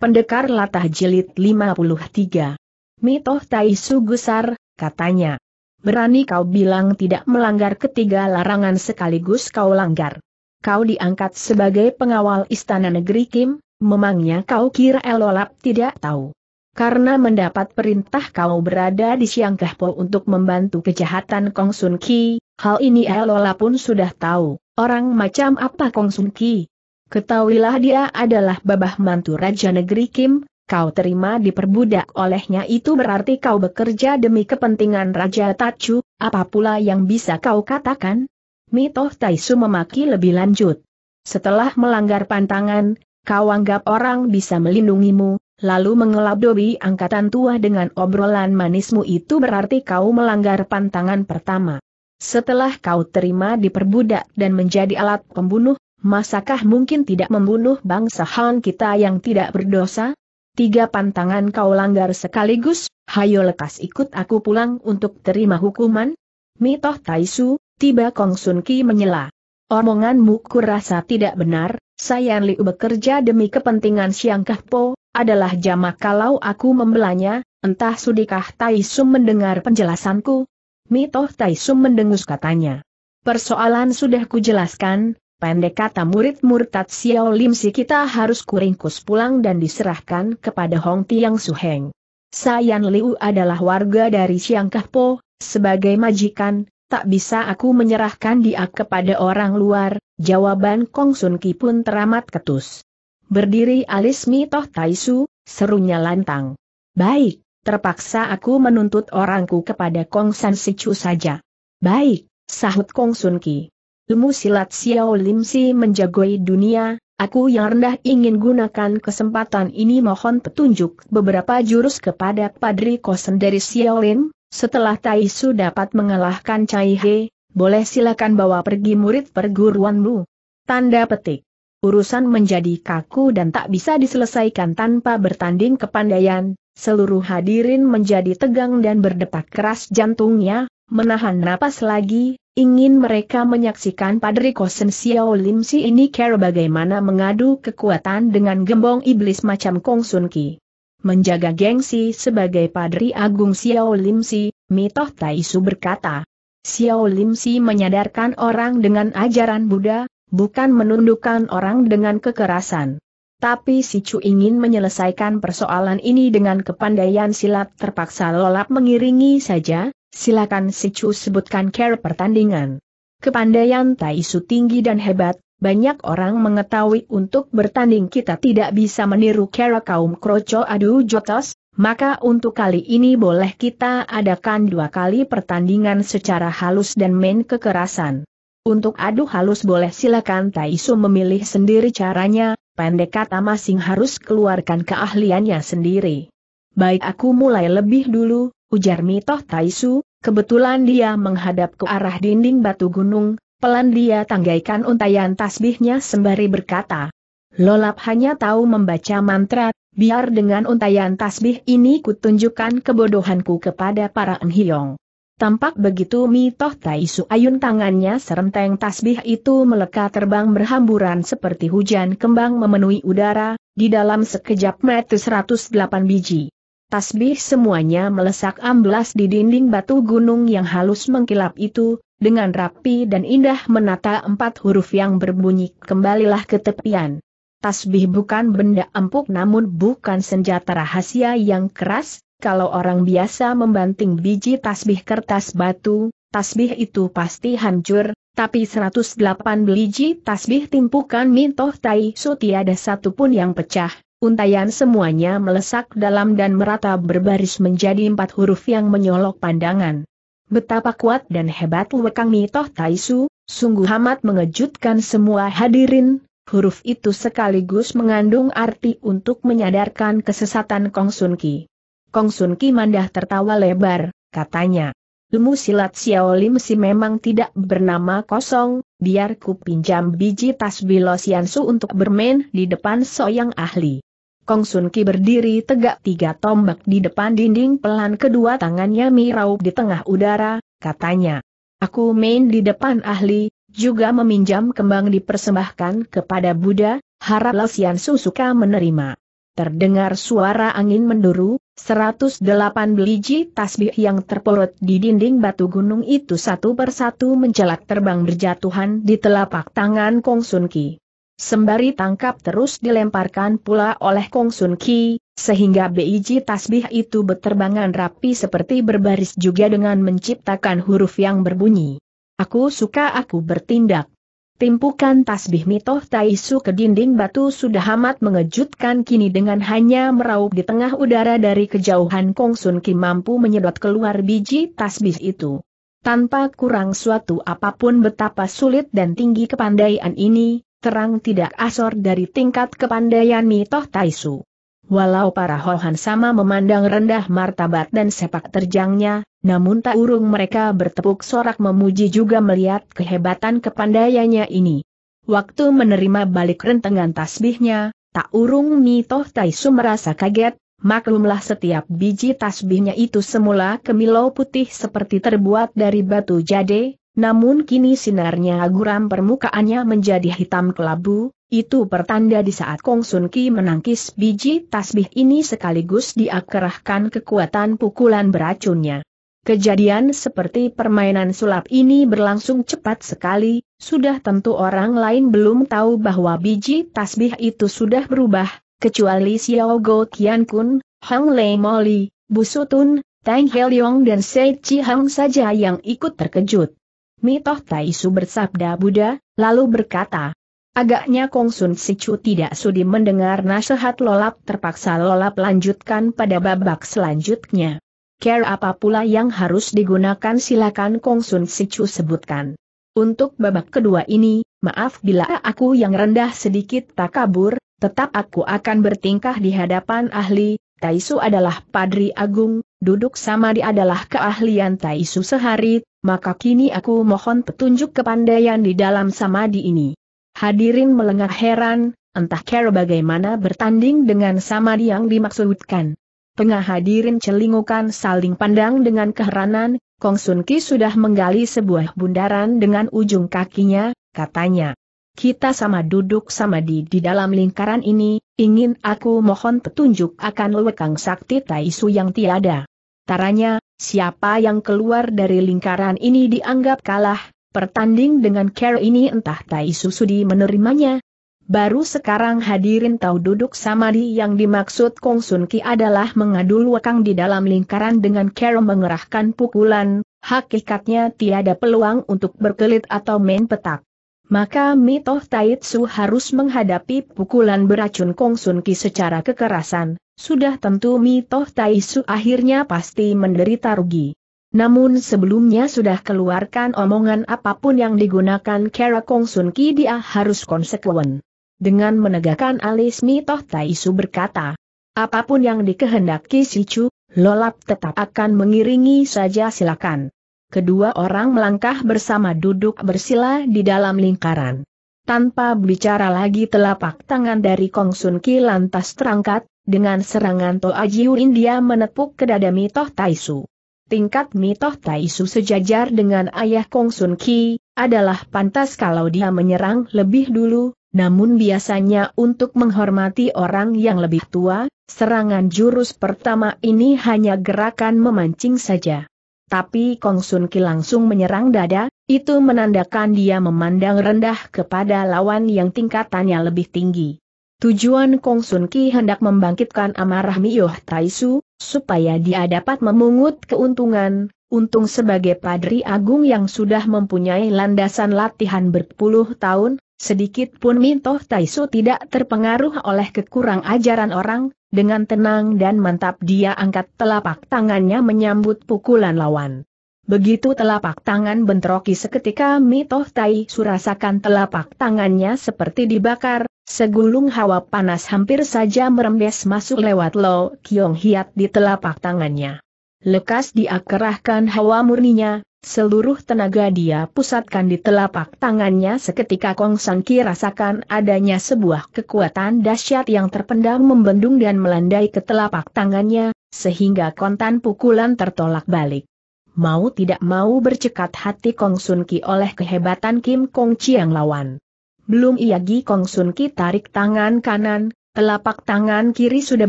Pendekar Latah Jilid 53. Mitoh Tai Sugusar, katanya. Berani kau bilang tidak melanggar ketiga larangan sekaligus kau langgar. Kau diangkat sebagai pengawal istana negeri Kim, memangnya kau kira Elolap tidak tahu. Karena mendapat perintah kau berada di Siang Gahpo untuk membantu kejahatan Kong Sun Ki, hal ini Elola pun sudah tahu, orang macam apa Kong Sun Ki. Ketahuilah dia adalah babah mantu Raja Negeri Kim, kau terima diperbudak olehnya itu berarti kau bekerja demi kepentingan Raja Tachu, apa pula yang bisa kau katakan? Mitoh Taisu memaki lebih lanjut. Setelah melanggar pantangan, kau anggap orang bisa melindungimu, lalu mengelabui angkatan tua dengan obrolan manismu itu berarti kau melanggar pantangan pertama. Setelah kau terima diperbudak dan menjadi alat pembunuh, Masakah mungkin tidak membunuh bangsa Han kita yang tidak berdosa? Tiga pantangan kau langgar sekaligus, hayo lekas ikut aku pulang untuk terima hukuman? Mitoh Taisu, tiba Kong Sun Ki menyela. Omonganmu kurasa tidak benar, Sayan Liu bekerja demi kepentingan Siang Po, adalah jamak kalau aku membelanya, entah sudikah Taisu mendengar penjelasanku? Mitoh Taisu mendengus katanya. Persoalan sudah kujelaskan, Pendek kata murid murtad Xiao Lim si kita harus kuringkus pulang dan diserahkan kepada Hong Tiang Suheng. Sayan Liu adalah warga dari Siang Po. sebagai majikan, tak bisa aku menyerahkan dia kepada orang luar, jawaban Kong Sun Ki pun teramat ketus. Berdiri alis Mi Toh Su, serunya lantang. Baik, terpaksa aku menuntut orangku kepada Kong San Sichu saja. Baik, sahut Kong Sun Ki ilmu silat Xiao Lim Si menjagoi dunia, aku yang rendah ingin gunakan kesempatan ini mohon petunjuk beberapa jurus kepada Padri Kosen dari Xiao Lim. setelah Tai Su dapat mengalahkan Cai He, boleh silakan bawa pergi murid perguruanmu. Tanda petik. Urusan menjadi kaku dan tak bisa diselesaikan tanpa bertanding kepandaian, seluruh hadirin menjadi tegang dan berdetak keras jantungnya, menahan napas lagi, ingin mereka menyaksikan Padri Kosen Xiao Lim Si ini kira bagaimana mengadu kekuatan dengan gembong iblis macam Kong Sun Ki. Menjaga gengsi sebagai Padri Agung Xiao Lim Si, Mitoh Taisu berkata. Xiao Lim Si menyadarkan orang dengan ajaran Buddha, bukan menundukkan orang dengan kekerasan. Tapi si Chu ingin menyelesaikan persoalan ini dengan kepandaian silat terpaksa lolap mengiringi saja, silakan si Chu sebutkan care pertandingan. Kepandaian Tai tinggi dan hebat, banyak orang mengetahui untuk bertanding kita tidak bisa meniru kera kaum kroco adu jotos, maka untuk kali ini boleh kita adakan dua kali pertandingan secara halus dan main kekerasan. Untuk adu halus boleh silakan Taisu memilih sendiri caranya, pendek kata masing harus keluarkan keahliannya sendiri. Baik aku mulai lebih dulu, ujar Mitoh Taisu, kebetulan dia menghadap ke arah dinding batu gunung, pelan dia tanggaikan untayan tasbihnya sembari berkata. Lolap hanya tahu membaca mantra, biar dengan untayan tasbih ini kutunjukkan kebodohanku kepada para enhyong. Tampak begitu Mi Toh Tai Su Ayun tangannya serenteng tasbih itu melekat terbang berhamburan seperti hujan kembang memenuhi udara, di dalam sekejap mata 108 biji. Tasbih semuanya melesak amblas di dinding batu gunung yang halus mengkilap itu, dengan rapi dan indah menata empat huruf yang berbunyi kembalilah ke tepian. Tasbih bukan benda empuk namun bukan senjata rahasia yang keras, kalau orang biasa membanting biji tasbih kertas batu, tasbih itu pasti hancur, tapi 108 biji tasbih timpukan Mintoh Tai Su tiada satu pun yang pecah. Untayan semuanya melesak dalam dan merata berbaris menjadi empat huruf yang menyolok pandangan. Betapa kuat dan hebat Wekang Mitoh Tai Su, sungguh amat mengejutkan semua hadirin, huruf itu sekaligus mengandung arti untuk menyadarkan kesesatan Kong Sun Ki. Kong Sun Ki mandah tertawa lebar, katanya. Ilmu silat Xiao Lim si memang tidak bernama kosong, biar ku pinjam biji tas Su untuk bermain di depan soyang ahli. Kong Sun Ki berdiri tegak tiga tombak di depan dinding pelan kedua tangannya mirau di tengah udara, katanya. Aku main di depan ahli, juga meminjam kembang dipersembahkan kepada Buddha, harap Su suka menerima. Terdengar suara angin menduru, 108 biji tasbih yang terpelut di dinding batu gunung itu satu persatu mencelak terbang berjatuhan di telapak tangan Kong Sun Ki. Sembari tangkap terus dilemparkan pula oleh Kong Sun Ki, sehingga biji tasbih itu berterbangan rapi seperti berbaris juga dengan menciptakan huruf yang berbunyi. Aku suka aku bertindak. Timpukan tasbih mitoh taisu ke dinding batu sudah amat mengejutkan kini dengan hanya meraup di tengah udara dari kejauhan Kong Sun Kim mampu menyedot keluar biji tasbih itu. Tanpa kurang suatu apapun betapa sulit dan tinggi kepandaian ini, terang tidak asor dari tingkat kepandaian mitoh taisu. Walau para Hohan sama memandang rendah martabat dan sepak terjangnya, namun tak urung mereka bertepuk sorak memuji juga melihat kehebatan kepandaiannya ini. Waktu menerima balik rentengan tasbihnya, tak urung Mitoh Taisu merasa kaget, maklumlah setiap biji tasbihnya itu semula kemilau putih seperti terbuat dari batu jade, namun kini sinarnya guram permukaannya menjadi hitam kelabu, itu pertanda di saat Kong Sun Ki menangkis biji tasbih ini sekaligus diakerahkan kekuatan pukulan beracunnya. Kejadian seperti permainan sulap ini berlangsung cepat sekali, sudah tentu orang lain belum tahu bahwa biji tasbih itu sudah berubah, kecuali Xiao Go Tian Kun, Hang Lei Moli, Bu Sutun, Tang Yong dan Sei Chi Hang saja yang ikut terkejut. Mitoh Taisu bersabda Buddha, lalu berkata, Agaknya Kong Sun tidak sudi mendengar nasihat lolap terpaksa lolap lanjutkan pada babak selanjutnya. Care apa pula yang harus digunakan silakan Kong Sun sebutkan. Untuk babak kedua ini, maaf bila aku yang rendah sedikit tak kabur, tetap aku akan bertingkah di hadapan ahli, Taisu adalah Padri Agung, duduk sama di adalah keahlian Taisu sehari, maka kini aku mohon petunjuk kepandaian di dalam samadi ini. Hadirin melengah heran, entah kira bagaimana bertanding dengan samadi yang dimaksudkan. Tengah hadirin celingukan saling pandang dengan keheranan, Kong Sun Ki sudah menggali sebuah bundaran dengan ujung kakinya, katanya, kita sama duduk sama di di dalam lingkaran ini, ingin aku mohon petunjuk akan lewekang Sakti Taisu yang tiada. Taranya, siapa yang keluar dari lingkaran ini dianggap kalah, pertanding dengan care ini entah Taisu sudi menerimanya. Baru sekarang hadirin tahu duduk sama di yang dimaksud Kong Sun Ki adalah mengadu Wekang di dalam lingkaran dengan care mengerahkan pukulan, hakikatnya tiada peluang untuk berkelit atau main petak maka Mitoh Taitsu harus menghadapi pukulan beracun Kongsun Ki secara kekerasan, sudah tentu Mitoh Taitsu akhirnya pasti menderita rugi. Namun sebelumnya sudah keluarkan omongan apapun yang digunakan Kera Kongsun Ki dia harus konsekuen. Dengan menegakkan alis Mitoh Taisu berkata, apapun yang dikehendaki Sichu, Lolap tetap akan mengiringi saja silakan kedua orang melangkah bersama duduk bersila di dalam lingkaran. Tanpa bicara lagi telapak tangan dari Kong Sun Ki lantas terangkat, dengan serangan Toa Jiurin dia menepuk ke dada Mitoh Taisu. Tingkat Mitoh Taisu sejajar dengan ayah Kong Sun Ki, adalah pantas kalau dia menyerang lebih dulu, namun biasanya untuk menghormati orang yang lebih tua, serangan jurus pertama ini hanya gerakan memancing saja tapi Kong Sun Ki langsung menyerang dada, itu menandakan dia memandang rendah kepada lawan yang tingkatannya lebih tinggi. Tujuan Kong Sun Ki hendak membangkitkan amarah Miyoh Taisu, supaya dia dapat memungut keuntungan, untung sebagai Padri Agung yang sudah mempunyai landasan latihan berpuluh tahun, sedikit pun Mintoh Taisu tidak terpengaruh oleh kekurang ajaran orang, dengan tenang dan mantap dia angkat telapak tangannya menyambut pukulan lawan. Begitu telapak tangan bentroki seketika Mitoh Tai surasakan telapak tangannya seperti dibakar, segulung hawa panas hampir saja merembes masuk lewat Lo Kiong Hiat di telapak tangannya. Lekas dia hawa murninya, Seluruh tenaga dia pusatkan di telapak tangannya seketika Kong Sangki rasakan adanya sebuah kekuatan dahsyat yang terpendam membendung dan melandai ke telapak tangannya, sehingga kontan pukulan tertolak balik. Mau tidak mau bercekat hati Kong Sun Ki oleh kehebatan Kim Kong Chi yang lawan. Belum ia Gi Kong Sun Ki tarik tangan kanan, telapak tangan kiri sudah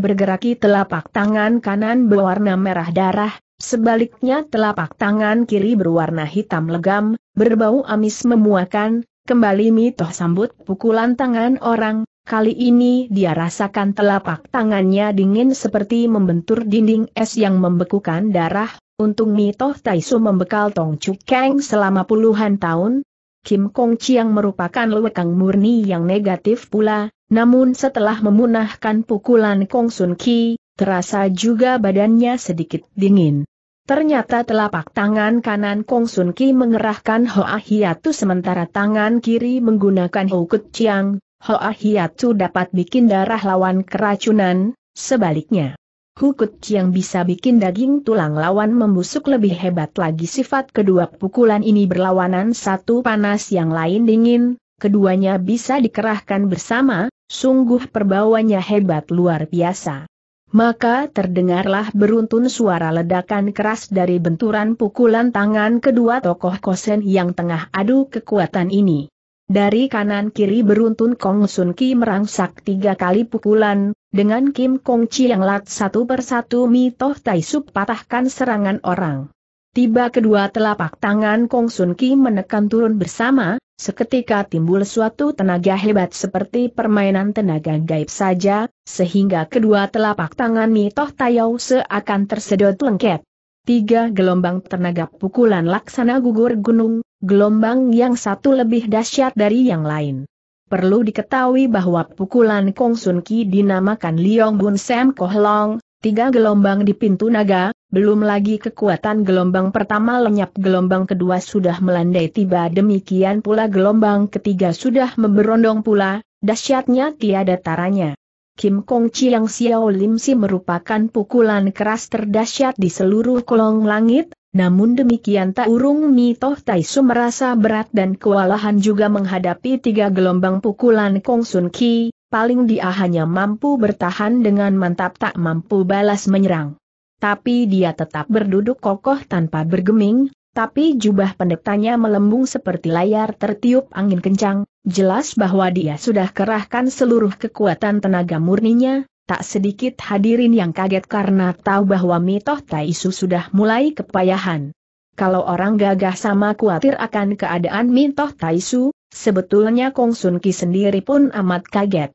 bergerak telapak tangan kanan berwarna merah darah, Sebaliknya telapak tangan kiri berwarna hitam legam, berbau amis memuakan, kembali Mitoh sambut pukulan tangan orang, kali ini dia rasakan telapak tangannya dingin seperti membentur dinding es yang membekukan darah, untung Mitoh Taisu membekal Tong Cukeng selama puluhan tahun, Kim Kong Chiang merupakan lewekang murni yang negatif pula, namun setelah memunahkan pukulan Kong Sun Ki, terasa juga badannya sedikit dingin. Ternyata telapak tangan kanan Kong Sun Ki mengerahkan Hoa Hiatu sementara tangan kiri menggunakan Kut Chiang, Hoa Hiatu dapat bikin darah lawan keracunan, sebaliknya. Kut Chiang bisa bikin daging tulang lawan membusuk lebih hebat lagi sifat kedua pukulan ini berlawanan satu panas yang lain dingin, keduanya bisa dikerahkan bersama, sungguh perbawanya hebat luar biasa. Maka terdengarlah beruntun suara ledakan keras dari benturan pukulan tangan kedua tokoh kosen yang tengah adu kekuatan ini. Dari kanan kiri beruntun Kong Sun Ki merangsak tiga kali pukulan, dengan Kim Kong Chi yang lat satu persatu Mi Toh Tai Sup patahkan serangan orang. Tiba kedua telapak tangan Kong Sun Ki menekan turun bersama, Seketika timbul suatu tenaga hebat seperti permainan tenaga gaib saja, sehingga kedua telapak tangan Mitoh Tayau seakan tersedot lengket. Tiga gelombang tenaga pukulan laksana gugur gunung, gelombang yang satu lebih dahsyat dari yang lain. Perlu diketahui bahwa pukulan Kong Sun Ki dinamakan Liong Bun Sam Koh Long, tiga gelombang di pintu naga, belum lagi kekuatan gelombang pertama lenyap gelombang kedua sudah melandai tiba demikian pula gelombang ketiga sudah memberondong pula, dahsyatnya tiada taranya. Kim Kong Chiang Xiao Lim Si merupakan pukulan keras terdahsyat di seluruh kolong langit, namun demikian tak urung Mi Toh Tai Su merasa berat dan kewalahan juga menghadapi tiga gelombang pukulan Kong Sun Ki, paling dia hanya mampu bertahan dengan mantap tak mampu balas menyerang tapi dia tetap berduduk kokoh tanpa bergeming, tapi jubah pendetanya melembung seperti layar tertiup angin kencang, jelas bahwa dia sudah kerahkan seluruh kekuatan tenaga murninya, tak sedikit hadirin yang kaget karena tahu bahwa mitoh Taisu sudah mulai kepayahan. Kalau orang gagah sama khawatir akan keadaan mitoh Taisu, sebetulnya Kong Sun Ki sendiri pun amat kaget.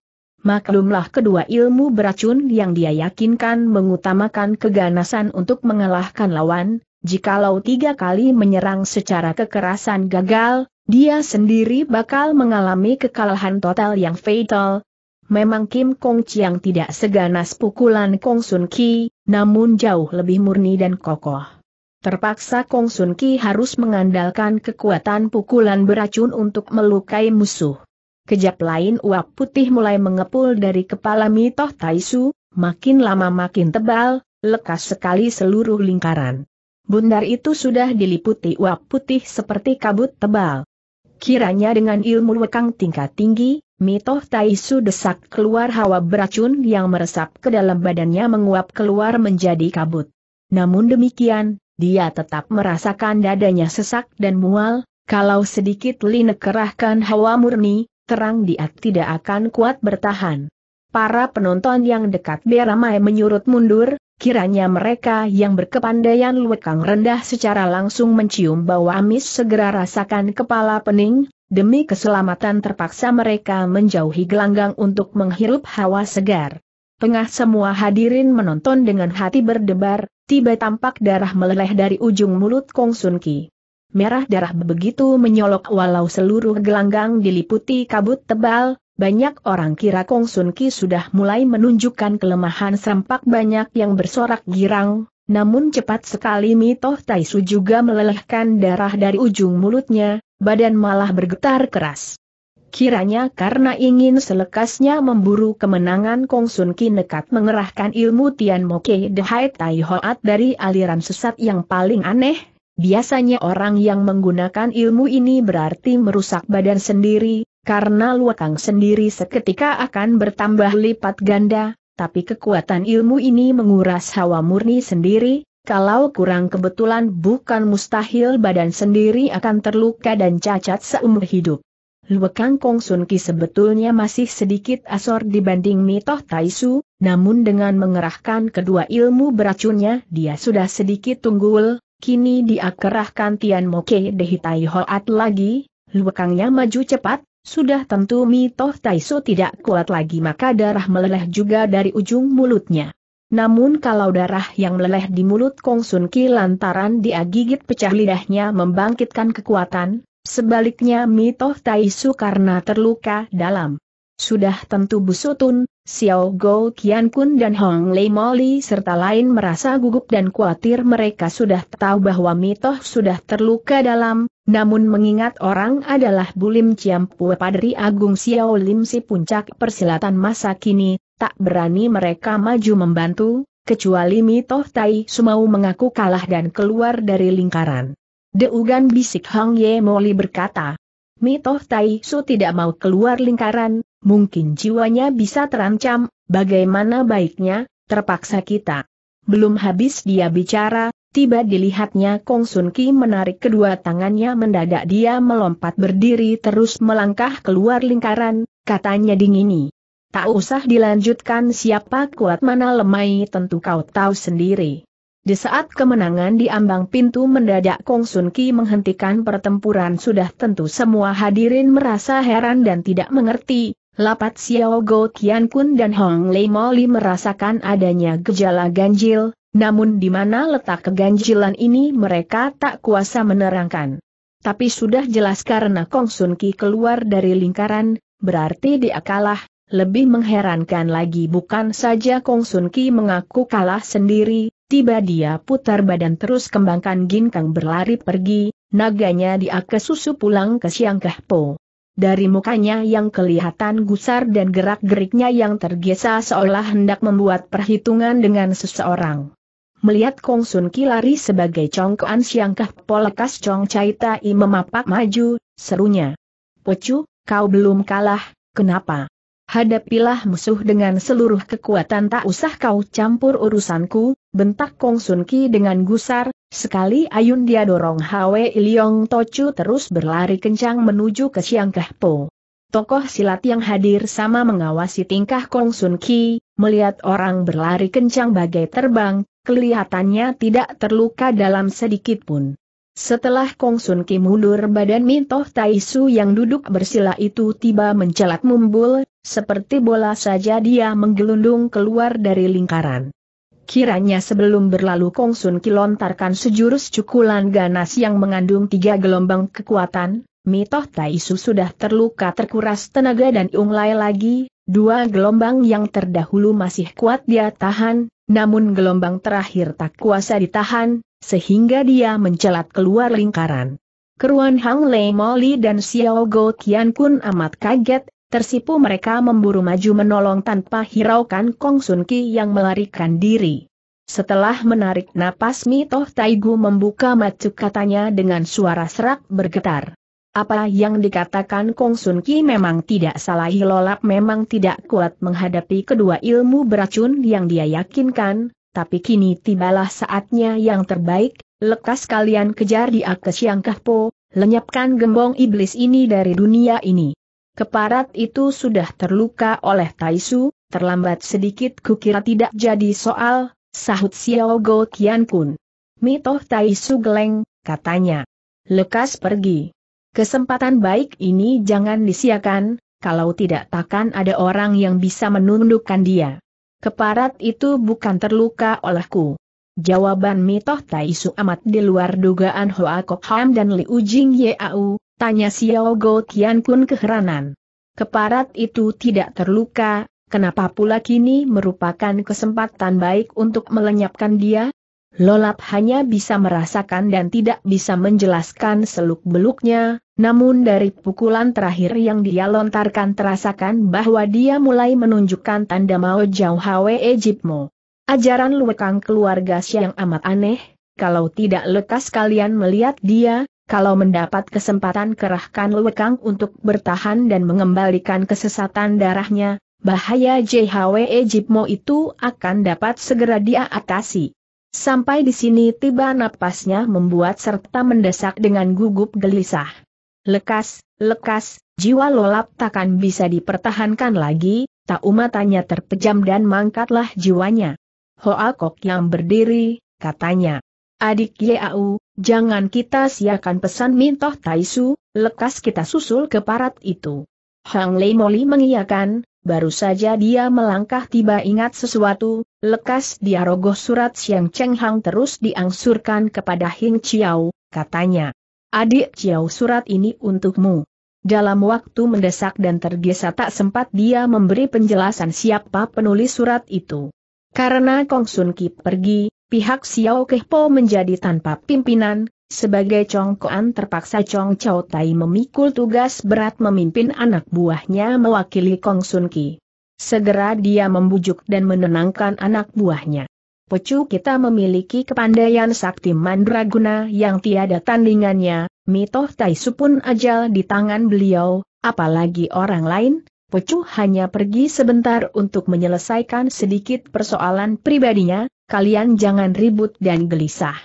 Maklumlah kedua ilmu beracun yang dia yakinkan mengutamakan keganasan untuk mengalahkan lawan, jikalau tiga kali menyerang secara kekerasan gagal, dia sendiri bakal mengalami kekalahan total yang fatal. Memang Kim Kong Chiang tidak seganas pukulan Kong Sun Ki, namun jauh lebih murni dan kokoh. Terpaksa Kong Sun Ki harus mengandalkan kekuatan pukulan beracun untuk melukai musuh. Kejap lain uap putih mulai mengepul dari kepala Mitoh Taisu, makin lama makin tebal, lekas sekali seluruh lingkaran. Bundar itu sudah diliputi uap putih seperti kabut tebal. Kiranya dengan ilmu wekang tingkat tinggi, Mitoh Taisu desak keluar hawa beracun yang meresap ke dalam badannya menguap keluar menjadi kabut. Namun demikian, dia tetap merasakan dadanya sesak dan mual, kalau sedikit kerahkan hawa murni, terang dia tidak akan kuat bertahan. Para penonton yang dekat beramai menyurut mundur, kiranya mereka yang berkepandaian lekang rendah secara langsung mencium bau amis segera rasakan kepala pening, demi keselamatan terpaksa mereka menjauhi gelanggang untuk menghirup hawa segar. Tengah semua hadirin menonton dengan hati berdebar, tiba tampak darah meleleh dari ujung mulut Kong Sun Ki merah darah begitu menyolok walau seluruh gelanggang diliputi kabut tebal, banyak orang kira Kong Sun Ki sudah mulai menunjukkan kelemahan serempak banyak yang bersorak girang, namun cepat sekali Mi Toh Tai Su juga melelehkan darah dari ujung mulutnya, badan malah bergetar keras. Kiranya karena ingin selekasnya memburu kemenangan Kong Sun Ki nekat mengerahkan ilmu Tian Mo Moke Dehai Tai Hoat dari aliran sesat yang paling aneh, Biasanya orang yang menggunakan ilmu ini berarti merusak badan sendiri, karena luakang sendiri seketika akan bertambah lipat ganda, tapi kekuatan ilmu ini menguras hawa murni sendiri, kalau kurang kebetulan bukan mustahil badan sendiri akan terluka dan cacat seumur hidup. Luekang Kong Sun Ki sebetulnya masih sedikit asor dibanding Mitoh Taisu, namun dengan mengerahkan kedua ilmu beracunnya dia sudah sedikit tunggul, Kini dia kerahkan Tian Moke Dehitai Hoat lagi, lukangnya maju cepat, sudah tentu Mi Toh Taiso tidak kuat lagi maka darah meleleh juga dari ujung mulutnya. Namun kalau darah yang meleleh di mulut Kong Sun Ki lantaran dia gigit pecah lidahnya membangkitkan kekuatan, sebaliknya Mi Toh Taisu karena terluka dalam. Sudah tentu Busutun, Xiao Go Kian Kun dan Hong Lei Moli serta lain merasa gugup dan khawatir mereka sudah tahu bahwa Mitoh sudah terluka dalam, namun mengingat orang adalah Bulim Pue Padri Agung Xiao Lim si puncak persilatan masa kini, tak berani mereka maju membantu, kecuali Mitoh Tai Sumau mengaku kalah dan keluar dari lingkaran. Deugan bisik Hong Ye Moli berkata, Mitoh Tai Su tidak mau keluar lingkaran, mungkin jiwanya bisa terancam, bagaimana baiknya, terpaksa kita. Belum habis dia bicara, Tiba dilihatnya Kong Sun Ki menarik kedua tangannya mendadak dia melompat berdiri terus melangkah keluar lingkaran, katanya dingini. Tak usah dilanjutkan siapa kuat mana lemai tentu kau tahu sendiri. Di saat kemenangan di ambang pintu mendadak Kong Sun Ki menghentikan pertempuran sudah tentu semua hadirin merasa heran dan tidak mengerti, Lapat Xiao Go Tian Kun dan Hong Lei Moli merasakan adanya gejala ganjil, namun di mana letak keganjilan ini mereka tak kuasa menerangkan. Tapi sudah jelas karena Kong Sun Ki keluar dari lingkaran, berarti dia kalah, lebih mengherankan lagi bukan saja Kong Sun Ki mengaku kalah sendiri, tiba dia putar badan terus kembangkan gin kang berlari pergi, naganya dia kesusu pulang ke Siang Kah Po. Dari mukanya yang kelihatan gusar dan gerak-geriknya yang tergesa seolah hendak membuat perhitungan dengan seseorang. Melihat Kong Sun Ki lari sebagai Chong Kuan siangkah Polkas Chong Chai Tai memapak maju, serunya. Pocu, kau belum kalah, kenapa? Hadapilah musuh dengan seluruh kekuatan tak usah kau campur urusanku, bentak Kong Sun Ki dengan gusar, Sekali ayun dia dorong Hwe Iliong Tocu terus berlari kencang menuju ke Siang Po. Tokoh silat yang hadir sama mengawasi tingkah Kong Sun Ki, melihat orang berlari kencang bagai terbang, kelihatannya tidak terluka dalam sedikit pun. Setelah Kong Sun Ki mundur badan Mintoh Taisu yang duduk bersila itu tiba mencelat mumbul, seperti bola saja dia menggelundung keluar dari lingkaran. Kiranya sebelum berlalu Kong Sun kilontarkan sejurus cukulan ganas yang mengandung tiga gelombang kekuatan, Mitoh Taisu sudah terluka terkuras tenaga dan unglai lagi, dua gelombang yang terdahulu masih kuat dia tahan, namun gelombang terakhir tak kuasa ditahan, sehingga dia mencelat keluar lingkaran. Keruan Hang Lei Moli dan Xiao Go Tian pun amat kaget, Tersipu mereka memburu maju menolong tanpa hiraukan Kong Sun Ki yang melarikan diri. Setelah menarik napas Mitoh Taigu membuka macu katanya dengan suara serak bergetar. Apa yang dikatakan Kong Sun Ki memang tidak salah Hilolap memang tidak kuat menghadapi kedua ilmu beracun yang dia yakinkan, tapi kini tibalah saatnya yang terbaik, lekas kalian kejar dia ke Siangkah Po, lenyapkan gembong iblis ini dari dunia ini. Keparat itu sudah terluka oleh Taisu, terlambat sedikit kukira tidak jadi soal, sahut Xiao Go Kian Kun. Mitoh Taisu geleng, katanya. Lekas pergi. Kesempatan baik ini jangan disiakan, kalau tidak takkan ada orang yang bisa menundukkan dia. Keparat itu bukan terluka olehku. Jawaban Mitoh Taisu amat di luar dugaan Hoa Kok Ham dan Liu Jing Yau, Tanya Xiao Go Tian Kun keheranan. Keparat itu tidak terluka, kenapa pula kini merupakan kesempatan baik untuk melenyapkan dia? Lolap hanya bisa merasakan dan tidak bisa menjelaskan seluk-beluknya, namun dari pukulan terakhir yang dia lontarkan terasakan bahwa dia mulai menunjukkan tanda mau jauh Hwe Ejipmo. Ajaran luekang keluarga siang amat aneh, kalau tidak lekas kalian melihat dia, kalau mendapat kesempatan kerahkan Kang untuk bertahan dan mengembalikan kesesatan darahnya, bahaya JHWE Jipmo itu akan dapat segera dia Sampai di sini tiba napasnya membuat serta mendesak dengan gugup gelisah. Lekas, lekas, jiwa lolap takkan bisa dipertahankan lagi, tak matanya terpejam dan mangkatlah jiwanya. Hoa Kok yang berdiri, katanya. Adik Yau, Jangan kita siakan pesan Mintoh Taisu, lekas kita susul ke parat itu. Hang Lei Moli mengiyakan, baru saja dia melangkah tiba ingat sesuatu, lekas dia rogoh surat Siang Cheng Hang terus diangsurkan kepada Hing Chiao, katanya. Adik Chiao surat ini untukmu. Dalam waktu mendesak dan tergesa tak sempat dia memberi penjelasan siapa penulis surat itu. Karena Kong Sun Ki pergi, pihak Xiao Kehpo menjadi tanpa pimpinan, sebagai Congkoan terpaksa Chong Chao Tai memikul tugas berat memimpin anak buahnya mewakili Kong Sun Ki. Segera dia membujuk dan menenangkan anak buahnya. Pecu kita memiliki kepandaian sakti mandraguna yang tiada tandingannya, mitoh Taisu pun ajal di tangan beliau, apalagi orang lain, Pecu hanya pergi sebentar untuk menyelesaikan sedikit persoalan pribadinya, kalian jangan ribut dan gelisah.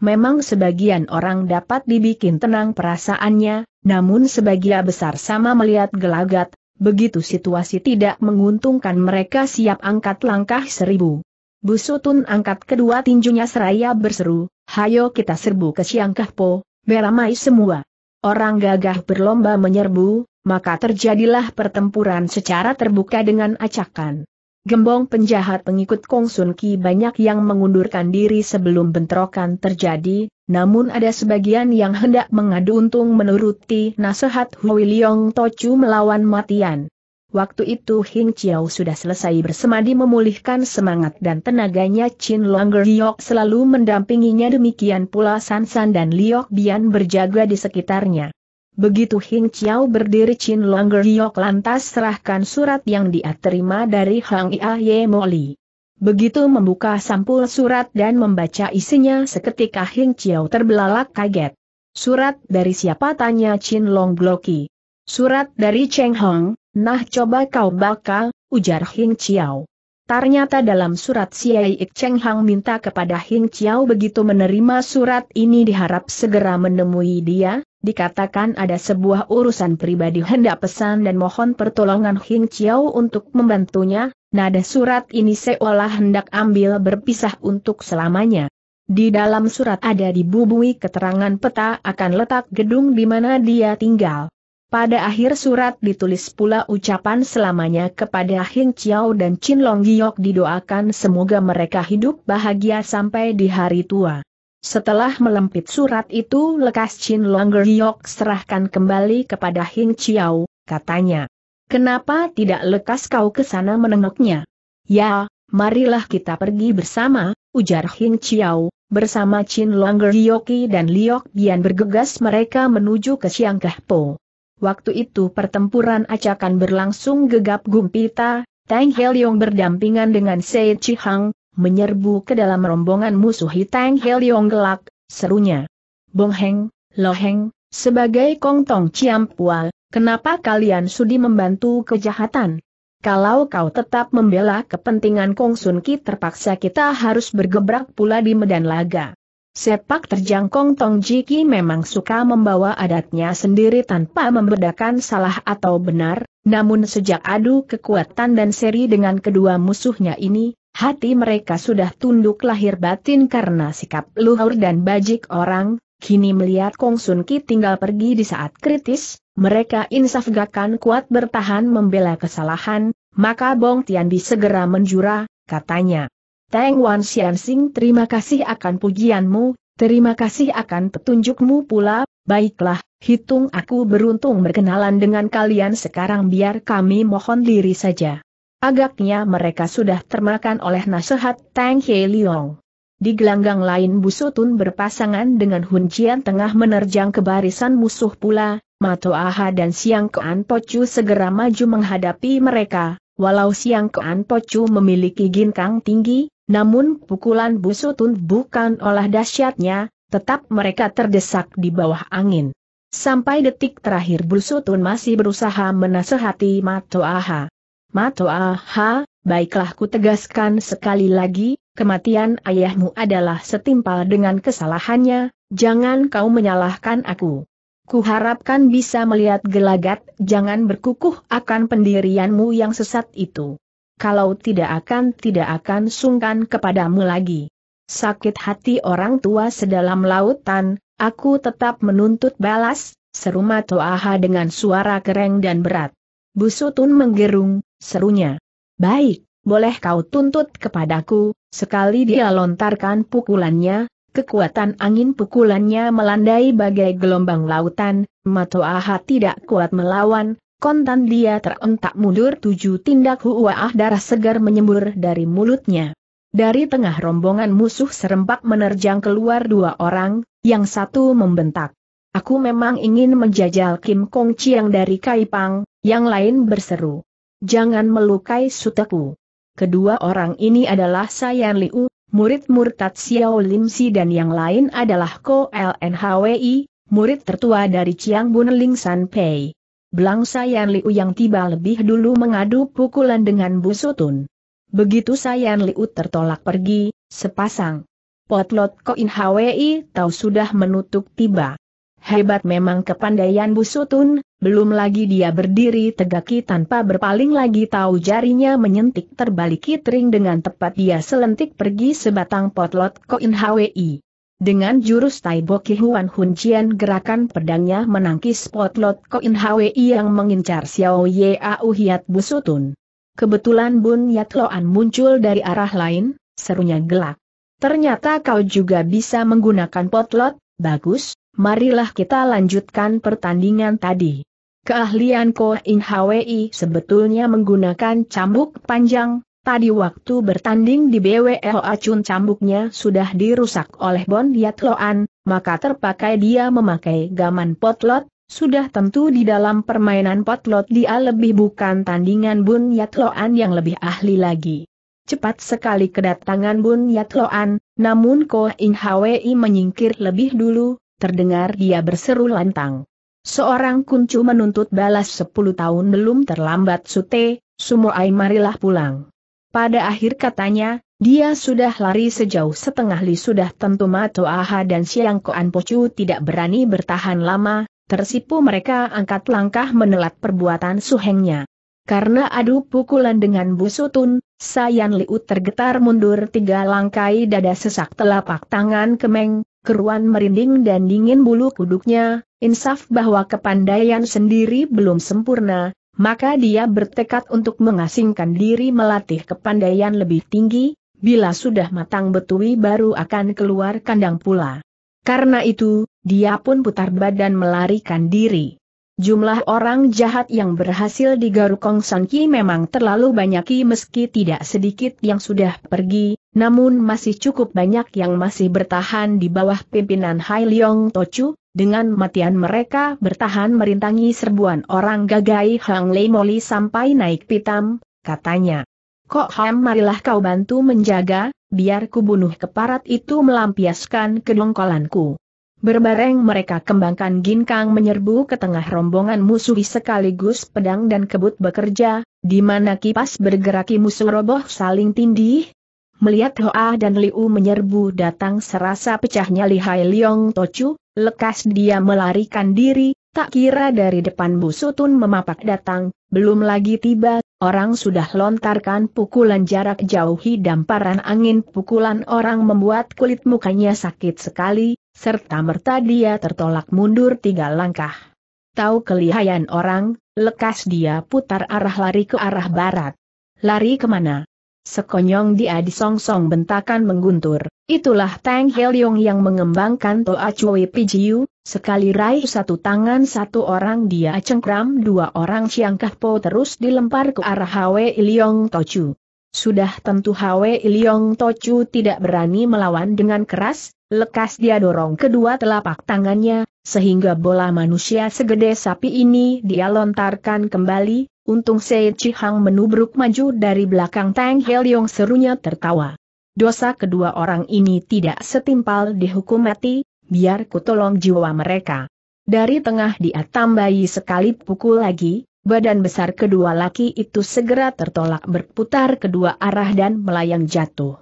Memang sebagian orang dapat dibikin tenang perasaannya, namun sebagian besar sama melihat gelagat, begitu situasi tidak menguntungkan mereka siap angkat langkah seribu. Busutun angkat kedua tinjunya seraya berseru, hayo kita serbu ke Siangkahpo, beramai semua. Orang gagah berlomba menyerbu, maka terjadilah pertempuran secara terbuka dengan acakan gembong penjahat pengikut Kong Sun Ki banyak yang mengundurkan diri sebelum bentrokan terjadi, namun ada sebagian yang hendak mengadu untung menuruti nasihat Hui Liong Tochu melawan Matian. Waktu itu Hing Chiao sudah selesai bersemadi memulihkan semangat dan tenaganya Chin Longer Yok selalu mendampinginya demikian pula San San dan Liok Bian berjaga di sekitarnya. Begitu Hing Chiao berdiri Chin Long Yok lantas serahkan surat yang dia terima dari Hang Ia Ye Moli. Begitu membuka sampul surat dan membaca isinya seketika Hing Chiao terbelalak kaget. Surat dari siapa tanya Chin Long Bloki. Surat dari Cheng Hong, nah coba kau baca, ujar Hing Chiao. Ternyata dalam surat si Ik Cheng Hang minta kepada Hing Chiao begitu menerima surat ini diharap segera menemui dia, dikatakan ada sebuah urusan pribadi hendak pesan dan mohon pertolongan Hing Chiao untuk membantunya, nada surat ini seolah hendak ambil berpisah untuk selamanya. Di dalam surat ada dibubui keterangan peta akan letak gedung di mana dia tinggal. Pada akhir surat ditulis pula ucapan selamanya kepada Hing Chiao dan Chin Long Giok didoakan semoga mereka hidup bahagia sampai di hari tua. Setelah melempit surat itu lekas Chin Long Yok serahkan kembali kepada Hing Chiao, katanya. Kenapa tidak lekas kau ke sana menengoknya? Ya, marilah kita pergi bersama, ujar Hing Chiao, bersama Chin Long Yoki dan Liok Bian bergegas mereka menuju ke Siang Po. Waktu itu pertempuran acakan berlangsung gegap gumpita, Tang Heliong berdampingan dengan Sei Hang, menyerbu ke dalam rombongan musuh Hitang Heliong gelak, serunya. Bong Heng, Lo Heng, sebagai Kong Tong Chiam Pual, kenapa kalian sudi membantu kejahatan? Kalau kau tetap membela kepentingan Kong Sun Ki terpaksa kita harus bergebrak pula di Medan Laga. Sepak terjang Kong Tong Jiki memang suka membawa adatnya sendiri tanpa membedakan salah atau benar, namun sejak adu kekuatan dan seri dengan kedua musuhnya ini, hati mereka sudah tunduk lahir batin karena sikap luhur dan bajik orang, kini melihat Kong Sun Ki tinggal pergi di saat kritis, mereka insaf gakan kuat bertahan membela kesalahan, maka Bong Tian Tianbi segera menjura, katanya. Teng Wan Xian Sing terima kasih akan pujianmu, terima kasih akan petunjukmu pula, baiklah, hitung aku beruntung berkenalan dengan kalian sekarang biar kami mohon diri saja. Agaknya mereka sudah termakan oleh nasihat Tang He Liong. Di gelanggang lain Busutun berpasangan dengan Hun Jian tengah menerjang ke barisan musuh pula, Mato Aha dan Siang Kean Pocu segera maju menghadapi mereka, walau Siang Kean Pocu memiliki ginkang tinggi, namun pukulan Busutun bukan olah dahsyatnya, tetap mereka terdesak di bawah angin. Sampai detik terakhir Busutun masih berusaha menasehati Mato Aha. Matoaha, baiklah ku tegaskan sekali lagi, kematian ayahmu adalah setimpal dengan kesalahannya, jangan kau menyalahkan aku. Kuharapkan bisa melihat gelagat, jangan berkukuh akan pendirianmu yang sesat itu. Kalau tidak akan tidak akan sungkan kepadamu lagi. Sakit hati orang tua sedalam lautan, aku tetap menuntut balas, seru Matoaha dengan suara kereng dan berat. Busutun menggerung, serunya. Baik, boleh kau tuntut kepadaku, sekali dia lontarkan pukulannya, kekuatan angin pukulannya melandai bagai gelombang lautan, Matoaha tidak kuat melawan, kontan dia terentak mundur tujuh tindak huwaah darah segar menyembur dari mulutnya. Dari tengah rombongan musuh serempak menerjang keluar dua orang, yang satu membentak. Aku memang ingin menjajal Kim Kong Chiang dari Kaipang, yang lain berseru. Jangan melukai suteku. Kedua orang ini adalah Sayan Liu, murid murtad Xiao Lim Si dan yang lain adalah Ko LNHWI, murid tertua dari Chiang Bun Ling San Pei. Belang Sayan Liu yang tiba lebih dulu mengadu pukulan dengan Bu Busutun. Begitu Sayan Liu tertolak pergi, sepasang. Potlot Ko Koin HWI tahu sudah menutup tiba. Hebat memang kepandaian Busutun, belum lagi dia berdiri tegaki tanpa berpaling lagi tahu jarinya menyentik terbalik kitring dengan tepat dia selentik pergi sebatang potlot koin HWI. Dengan jurus Tai Boki Huan Hun Jian gerakan pedangnya menangkis potlot koin HWI yang mengincar Xiao Yeau Hiat Busutun. Kebetulan Bun Yat Loan muncul dari arah lain, serunya gelak. Ternyata kau juga bisa menggunakan potlot, bagus, marilah kita lanjutkan pertandingan tadi. Keahlian Ko In Hwi sebetulnya menggunakan cambuk panjang, tadi waktu bertanding di BWL Acun cambuknya sudah dirusak oleh Bon Yat Loan, maka terpakai dia memakai gaman potlot, sudah tentu di dalam permainan potlot dia lebih bukan tandingan Bun Loan yang lebih ahli lagi. Cepat sekali kedatangan Bun Loan, namun Ko In Hwi menyingkir lebih dulu, terdengar dia berseru lantang. Seorang kuncu menuntut balas sepuluh tahun belum terlambat sute, Sumoai marilah pulang. Pada akhir katanya, dia sudah lari sejauh setengah li sudah tentu Mato Aha dan Siang Koan Pocu tidak berani bertahan lama, tersipu mereka angkat langkah menelat perbuatan suhengnya. Karena adu pukulan dengan busutun, Sayan liut tergetar mundur tiga langkai dada sesak telapak tangan kemeng, keruan merinding dan dingin bulu kuduknya, insaf bahwa kepandaian sendiri belum sempurna, maka dia bertekad untuk mengasingkan diri melatih kepandaian lebih tinggi, bila sudah matang betui baru akan keluar kandang pula. Karena itu, dia pun putar badan melarikan diri. Jumlah orang jahat yang berhasil digaruk Kong San memang terlalu banyak meski tidak sedikit yang sudah pergi, namun masih cukup banyak yang masih bertahan di bawah pimpinan Hai Leong Tochu, dengan matian mereka bertahan merintangi serbuan orang gagai Hang Lei Moli sampai naik pitam, katanya. Kok Ham marilah kau bantu menjaga, biar ku bunuh keparat itu melampiaskan kedongkolanku. Berbareng mereka kembangkan ginkang menyerbu ke tengah rombongan musuh sekaligus pedang dan kebut bekerja, di mana kipas bergeraki musuh roboh saling tindih, Melihat Hoa dan Liu menyerbu datang serasa pecahnya lihai Liong Tochu, lekas dia melarikan diri, tak kira dari depan Busutun memapak datang, belum lagi tiba, orang sudah lontarkan pukulan jarak jauhi damparan angin pukulan orang membuat kulit mukanya sakit sekali, serta merta dia tertolak mundur tiga langkah. Tahu kelihayan orang, lekas dia putar arah lari ke arah barat. Lari kemana? Sekonyong dia disongsong bentakan mengguntur, itulah Tang Helyong yang mengembangkan Toa Chui Pijiu, sekali raih satu tangan satu orang dia cengkram dua orang Chiang Kahpo terus dilempar ke arah Hwe Ilyong Tochu. Sudah tentu Hwe Ilyong Tochu tidak berani melawan dengan keras, lekas dia dorong kedua telapak tangannya, sehingga bola manusia segede sapi ini dia lontarkan kembali, Untung Sei Cihang menubruk maju dari belakang Tang Yong serunya tertawa. Dosa kedua orang ini tidak setimpal dihukum mati, biar kutolong jiwa mereka. Dari tengah dia tambahi sekali pukul lagi, badan besar kedua laki itu segera tertolak berputar kedua arah dan melayang jatuh.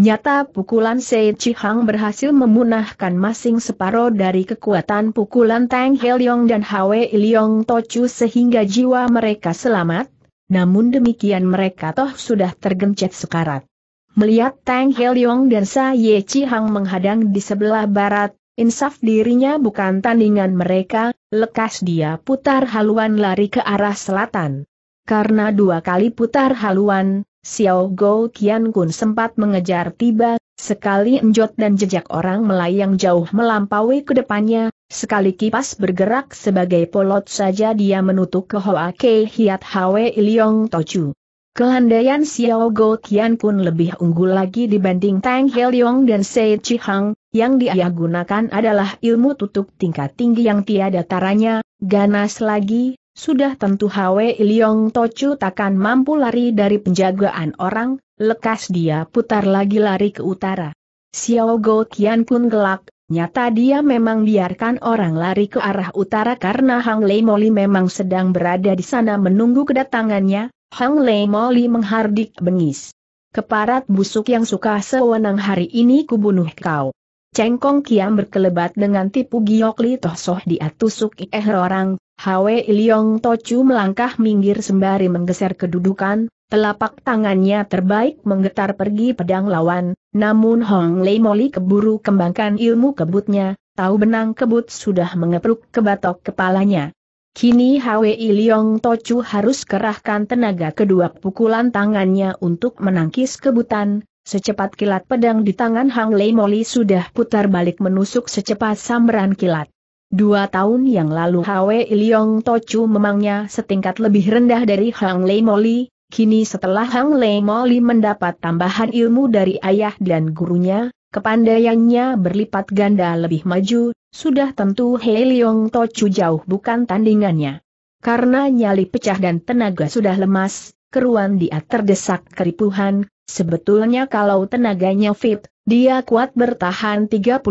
Nyata pukulan Sei Chihang berhasil memunahkan masing separuh dari kekuatan pukulan Tang Heliong dan Hwe Liong Tochu sehingga jiwa mereka selamat, namun demikian mereka toh sudah tergencet sekarat. Melihat Tang Heliong dan Sai Chihang menghadang di sebelah barat, insaf dirinya bukan tandingan mereka, lekas dia putar haluan lari ke arah selatan. Karena dua kali putar haluan, Xiao Go Kian Kun sempat mengejar tiba, sekali enjot dan jejak orang melayang jauh melampaui ke depannya, sekali kipas bergerak sebagai polot saja dia menutup ke Hoa Ke Hiat Hwe Iliong Tochu. Kelandaian Xiao Go Kian Kun lebih unggul lagi dibanding Tang Heliong dan Sei Chihang, yang dia gunakan adalah ilmu tutup tingkat tinggi yang tiada taranya, ganas lagi, sudah tentu Hwe Iliong Tocu takkan mampu lari dari penjagaan orang, lekas dia putar lagi lari ke utara. Xiao Go Kian Kun gelak, nyata dia memang biarkan orang lari ke arah utara karena Hang Lei Moli memang sedang berada di sana menunggu kedatangannya, Hang Lei Moli menghardik bengis. Keparat busuk yang suka sewenang hari ini kubunuh kau. Cengkong Kiam berkelebat dengan tipu giok Li Toh Soh dia tusuk eh orang, Hwe Iliong Tochu melangkah minggir sembari menggeser kedudukan, telapak tangannya terbaik menggetar pergi pedang lawan, namun Hong Lei Moli keburu kembangkan ilmu kebutnya, tahu benang kebut sudah mengepruk ke batok kepalanya. Kini Hwe Iliong Tochu harus kerahkan tenaga kedua pukulan tangannya untuk menangkis kebutan, secepat kilat pedang di tangan Hong Lei Moli sudah putar balik menusuk secepat sambaran kilat. Dua tahun yang lalu Hwe Iliong Tochu memangnya setingkat lebih rendah dari Hang Lei Moli, kini setelah Hang Lei Moli mendapat tambahan ilmu dari ayah dan gurunya, kepandaiannya berlipat ganda lebih maju, sudah tentu He Iliong Tochu jauh bukan tandingannya. Karena nyali pecah dan tenaga sudah lemas, keruan dia terdesak keripuhan, sebetulnya kalau tenaganya fit, dia kuat bertahan 30-50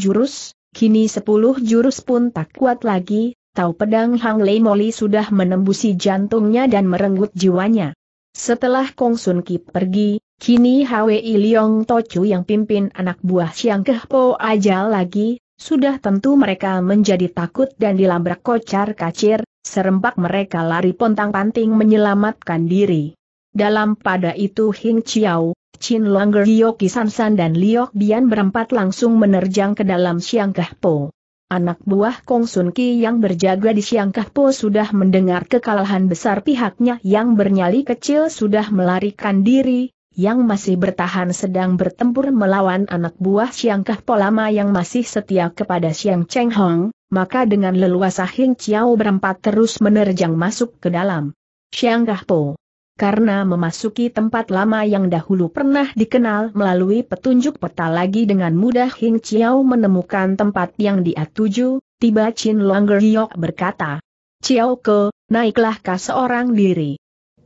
jurus, Kini sepuluh jurus pun tak kuat lagi, tahu pedang Hang Lei Moli sudah menembusi jantungnya dan merenggut jiwanya. Setelah Kong Sun Ki pergi, kini Hwi Liong Tochu yang pimpin anak buah Siang Keh Po aja lagi, sudah tentu mereka menjadi takut dan dilabrak kocar kacir, serempak mereka lari pontang-panting menyelamatkan diri. Dalam pada itu Hing Chiao, Chin Longer Kisan Sansan dan Liok Bian berempat langsung menerjang ke dalam Siang Po. Anak buah Kong Sun Ki yang berjaga di Siang Po sudah mendengar kekalahan besar pihaknya yang bernyali kecil sudah melarikan diri, yang masih bertahan sedang bertempur melawan anak buah Siang Po lama yang masih setia kepada Siang Cheng Hong, maka dengan leluasa Hing Chiao berempat terus menerjang masuk ke dalam Siang Po karena memasuki tempat lama yang dahulu pernah dikenal melalui petunjuk peta lagi dengan mudah Hing Chiao menemukan tempat yang dia tuju, tiba Chin Longer Yok berkata, Chiao Ke, naiklah ke seorang diri.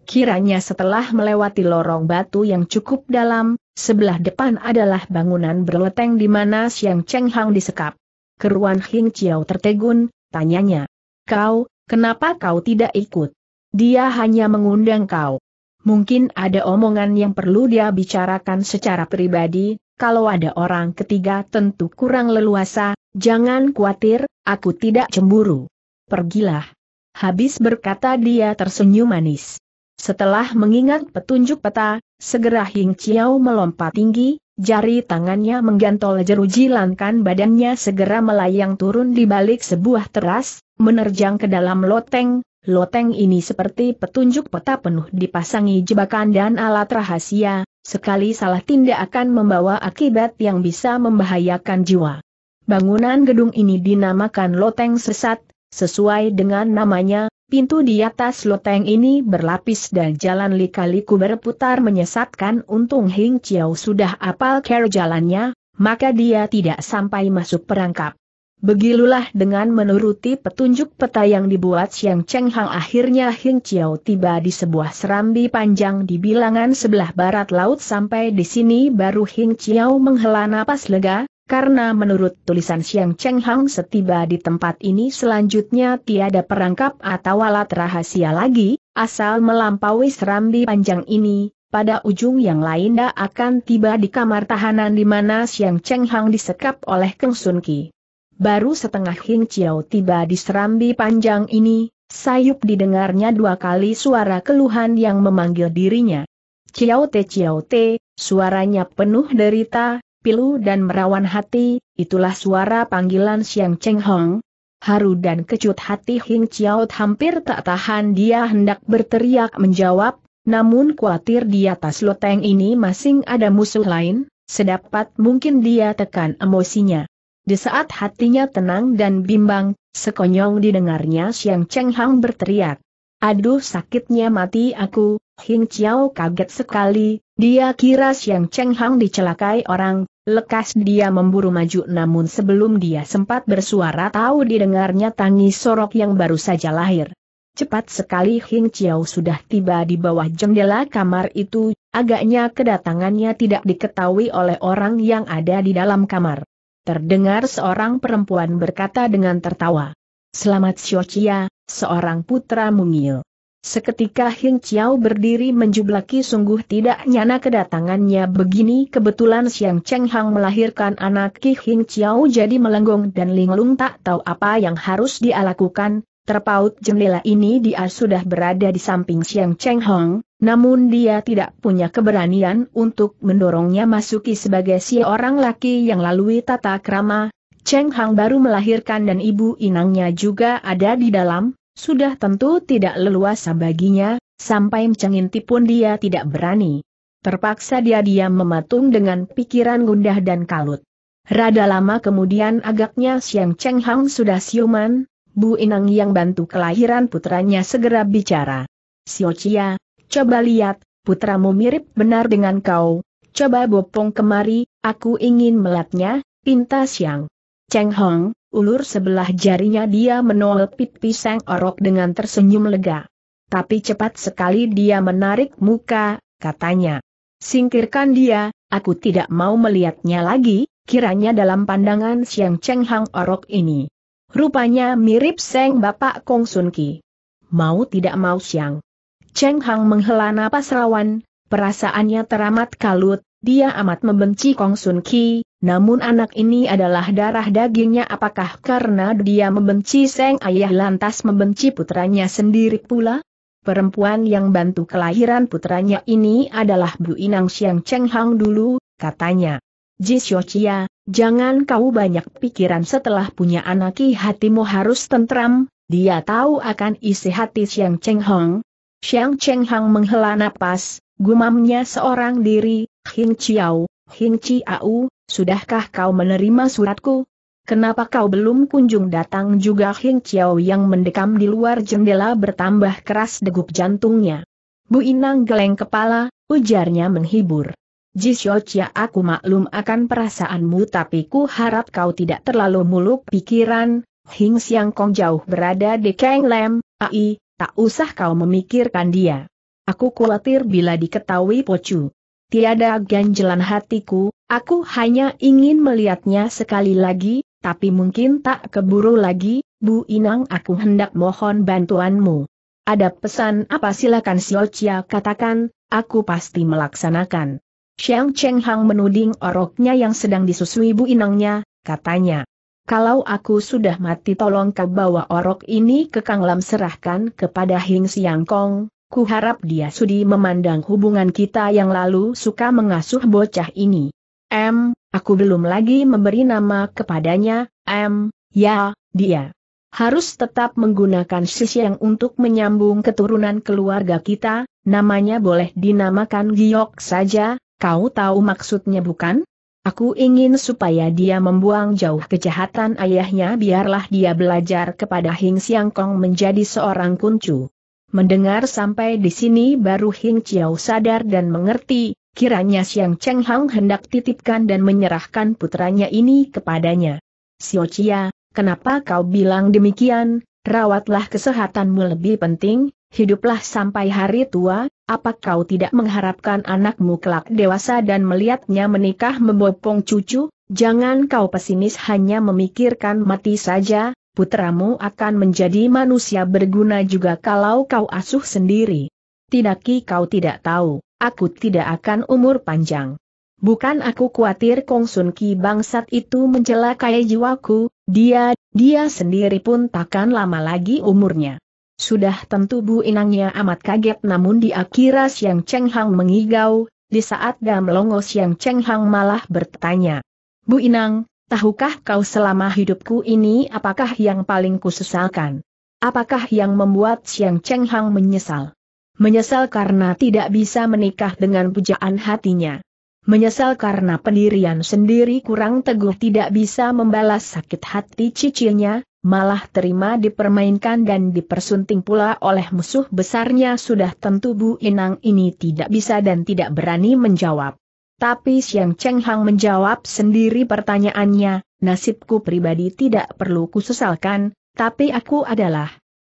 Kiranya setelah melewati lorong batu yang cukup dalam, sebelah depan adalah bangunan berleteng di mana Siang Cheng Hang disekap. Keruan Hing Chiao tertegun, tanyanya. Kau, kenapa kau tidak ikut? Dia hanya mengundang kau. Mungkin ada omongan yang perlu dia bicarakan secara pribadi, kalau ada orang ketiga tentu kurang leluasa, jangan khawatir, aku tidak cemburu. Pergilah. Habis berkata dia tersenyum manis. Setelah mengingat petunjuk peta, segera Hing Chiao melompat tinggi, jari tangannya menggantol jeruji lankan badannya segera melayang turun di balik sebuah teras, menerjang ke dalam loteng, Loteng ini seperti petunjuk peta penuh dipasangi jebakan dan alat rahasia, sekali salah tindak akan membawa akibat yang bisa membahayakan jiwa. Bangunan gedung ini dinamakan loteng sesat, sesuai dengan namanya, pintu di atas loteng ini berlapis dan jalan lika-liku berputar menyesatkan untung Hing Chiao sudah apal care jalannya, maka dia tidak sampai masuk perangkap. Begilulah dengan menuruti petunjuk peta yang dibuat siang Cheng Hang akhirnya Hing Chiao tiba di sebuah serambi panjang di bilangan sebelah barat laut sampai di sini baru Hing Chiao menghela napas lega, karena menurut tulisan siang Cheng Hang setiba di tempat ini selanjutnya tiada perangkap atau alat rahasia lagi, asal melampaui serambi panjang ini, pada ujung yang lain dia akan tiba di kamar tahanan di mana siang Cheng Hang disekap oleh Keng Sun Ki. Baru setengah Hing Chiao tiba di serambi panjang ini, sayup didengarnya dua kali suara keluhan yang memanggil dirinya. Chiao te Chiao te, suaranya penuh derita, pilu dan merawan hati, itulah suara panggilan Siang Cheng Hong. Haru dan kecut hati Hing Chiao hampir tak tahan dia hendak berteriak menjawab, namun khawatir di atas loteng ini masing ada musuh lain, sedapat mungkin dia tekan emosinya. Di saat hatinya tenang dan bimbang, sekonyong didengarnya Siang Cheng Hang berteriak. Aduh sakitnya mati aku, Hing Chiao kaget sekali, dia kira Siang Cheng Hang dicelakai orang, lekas dia memburu maju namun sebelum dia sempat bersuara tahu didengarnya tangis sorok yang baru saja lahir. Cepat sekali Hing Chiao sudah tiba di bawah jendela kamar itu, agaknya kedatangannya tidak diketahui oleh orang yang ada di dalam kamar. Terdengar seorang perempuan berkata dengan tertawa. Selamat Xiochia, seorang putra mungil. Seketika Hing Chiao berdiri menjublaki sungguh tidak nyana kedatangannya begini kebetulan Siang Cheng Hang melahirkan anak Ki Hing Chiao jadi melenggong dan linglung tak tahu apa yang harus dia lakukan, Terpaut jendela ini dia sudah berada di samping Siang Cheng Hong, namun dia tidak punya keberanian untuk mendorongnya masuki sebagai si orang laki yang lalui tata krama. Cheng Hong baru melahirkan dan ibu inangnya juga ada di dalam, sudah tentu tidak leluasa baginya, sampai mencengin pun dia tidak berani. Terpaksa dia diam mematung dengan pikiran gundah dan kalut. Rada lama kemudian agaknya Siang Cheng Hong sudah siuman, Bu Inang yang bantu kelahiran putranya segera bicara. Siocia, coba lihat, putramu mirip benar dengan kau. Coba bopong kemari, aku ingin melihatnya. pinta siang. Cheng Hong, ulur sebelah jarinya dia menolak pipi sang orok dengan tersenyum lega. Tapi cepat sekali dia menarik muka, katanya. Singkirkan dia, aku tidak mau melihatnya lagi, kiranya dalam pandangan siang Cheng Hong Orok ini. Rupanya mirip Seng Bapak Kong Sun Ki. Mau tidak mau siang. Cheng Hang menghela napas rawan, perasaannya teramat kalut, dia amat membenci Kong Sun Ki, namun anak ini adalah darah dagingnya apakah karena dia membenci Seng Ayah lantas membenci putranya sendiri pula? Perempuan yang bantu kelahiran putranya ini adalah Bu Inang Siang Cheng Hang dulu, katanya. Ji Jisyochia, jangan kau banyak pikiran setelah punya anak hatimu harus tentram, dia tahu akan isi hati Xiang Cheng Hong. Xiang Cheng Hong menghela napas, gumamnya seorang diri, Hing Chiao, Hing Chiao, sudahkah kau menerima suratku? Kenapa kau belum kunjung datang juga Hing Chiao yang mendekam di luar jendela bertambah keras degup jantungnya. Bu Inang geleng kepala, ujarnya menghibur. Ji Xiaoqia, aku maklum akan perasaanmu tapi ku harap kau tidak terlalu muluk pikiran, Hing Siang Kong jauh berada di Kang Lem, ai, tak usah kau memikirkan dia. Aku khawatir bila diketahui Pocu. Tiada ganjelan hatiku, aku hanya ingin melihatnya sekali lagi, tapi mungkin tak keburu lagi, Bu Inang aku hendak mohon bantuanmu. Ada pesan apa silakan Siocia katakan, aku pasti melaksanakan. Xiang Cheng Hang menuding oroknya yang sedang disusui bu inangnya, katanya. Kalau aku sudah mati tolong kau bawa orok ini ke Kang Lam serahkan kepada Hing Siang Kong, ku harap dia sudi memandang hubungan kita yang lalu suka mengasuh bocah ini. M, aku belum lagi memberi nama kepadanya, M, ya, dia. Harus tetap menggunakan sisi yang untuk menyambung keturunan keluarga kita, namanya boleh dinamakan Giok saja, Kau tahu maksudnya bukan? Aku ingin supaya dia membuang jauh kejahatan ayahnya biarlah dia belajar kepada Hing Siang Kong menjadi seorang kuncu. Mendengar sampai di sini baru Hing Chiao sadar dan mengerti, kiranya Siang Cheng Hang hendak titipkan dan menyerahkan putranya ini kepadanya. Xiao Chia, kenapa kau bilang demikian, rawatlah kesehatanmu lebih penting, hiduplah sampai hari tua, apa kau tidak mengharapkan anakmu kelak dewasa dan melihatnya menikah membopong cucu? Jangan kau pesimis hanya memikirkan mati saja, putramu akan menjadi manusia berguna juga kalau kau asuh sendiri. Tidaki kau tidak tahu, aku tidak akan umur panjang. Bukan aku khawatir Kong Sun Ki bangsat itu mencelakai jiwaku, dia, dia sendiri pun takkan lama lagi umurnya. Sudah tentu Bu Inangnya amat kaget namun di akhirnya Siang Cheng Hang mengigau, di saat Dam Longo Siang Cheng Hang malah bertanya. Bu Inang, tahukah kau selama hidupku ini apakah yang paling kusesalkan? Apakah yang membuat Siang Cheng Hang menyesal? Menyesal karena tidak bisa menikah dengan pujaan hatinya. Menyesal karena pendirian sendiri kurang teguh tidak bisa membalas sakit hati cicilnya, malah terima dipermainkan dan dipersunting pula oleh musuh besarnya sudah tentu Bu Inang ini tidak bisa dan tidak berani menjawab. Tapi Siang Cheng Hang menjawab sendiri pertanyaannya, nasibku pribadi tidak perlu kusesalkan, tapi aku adalah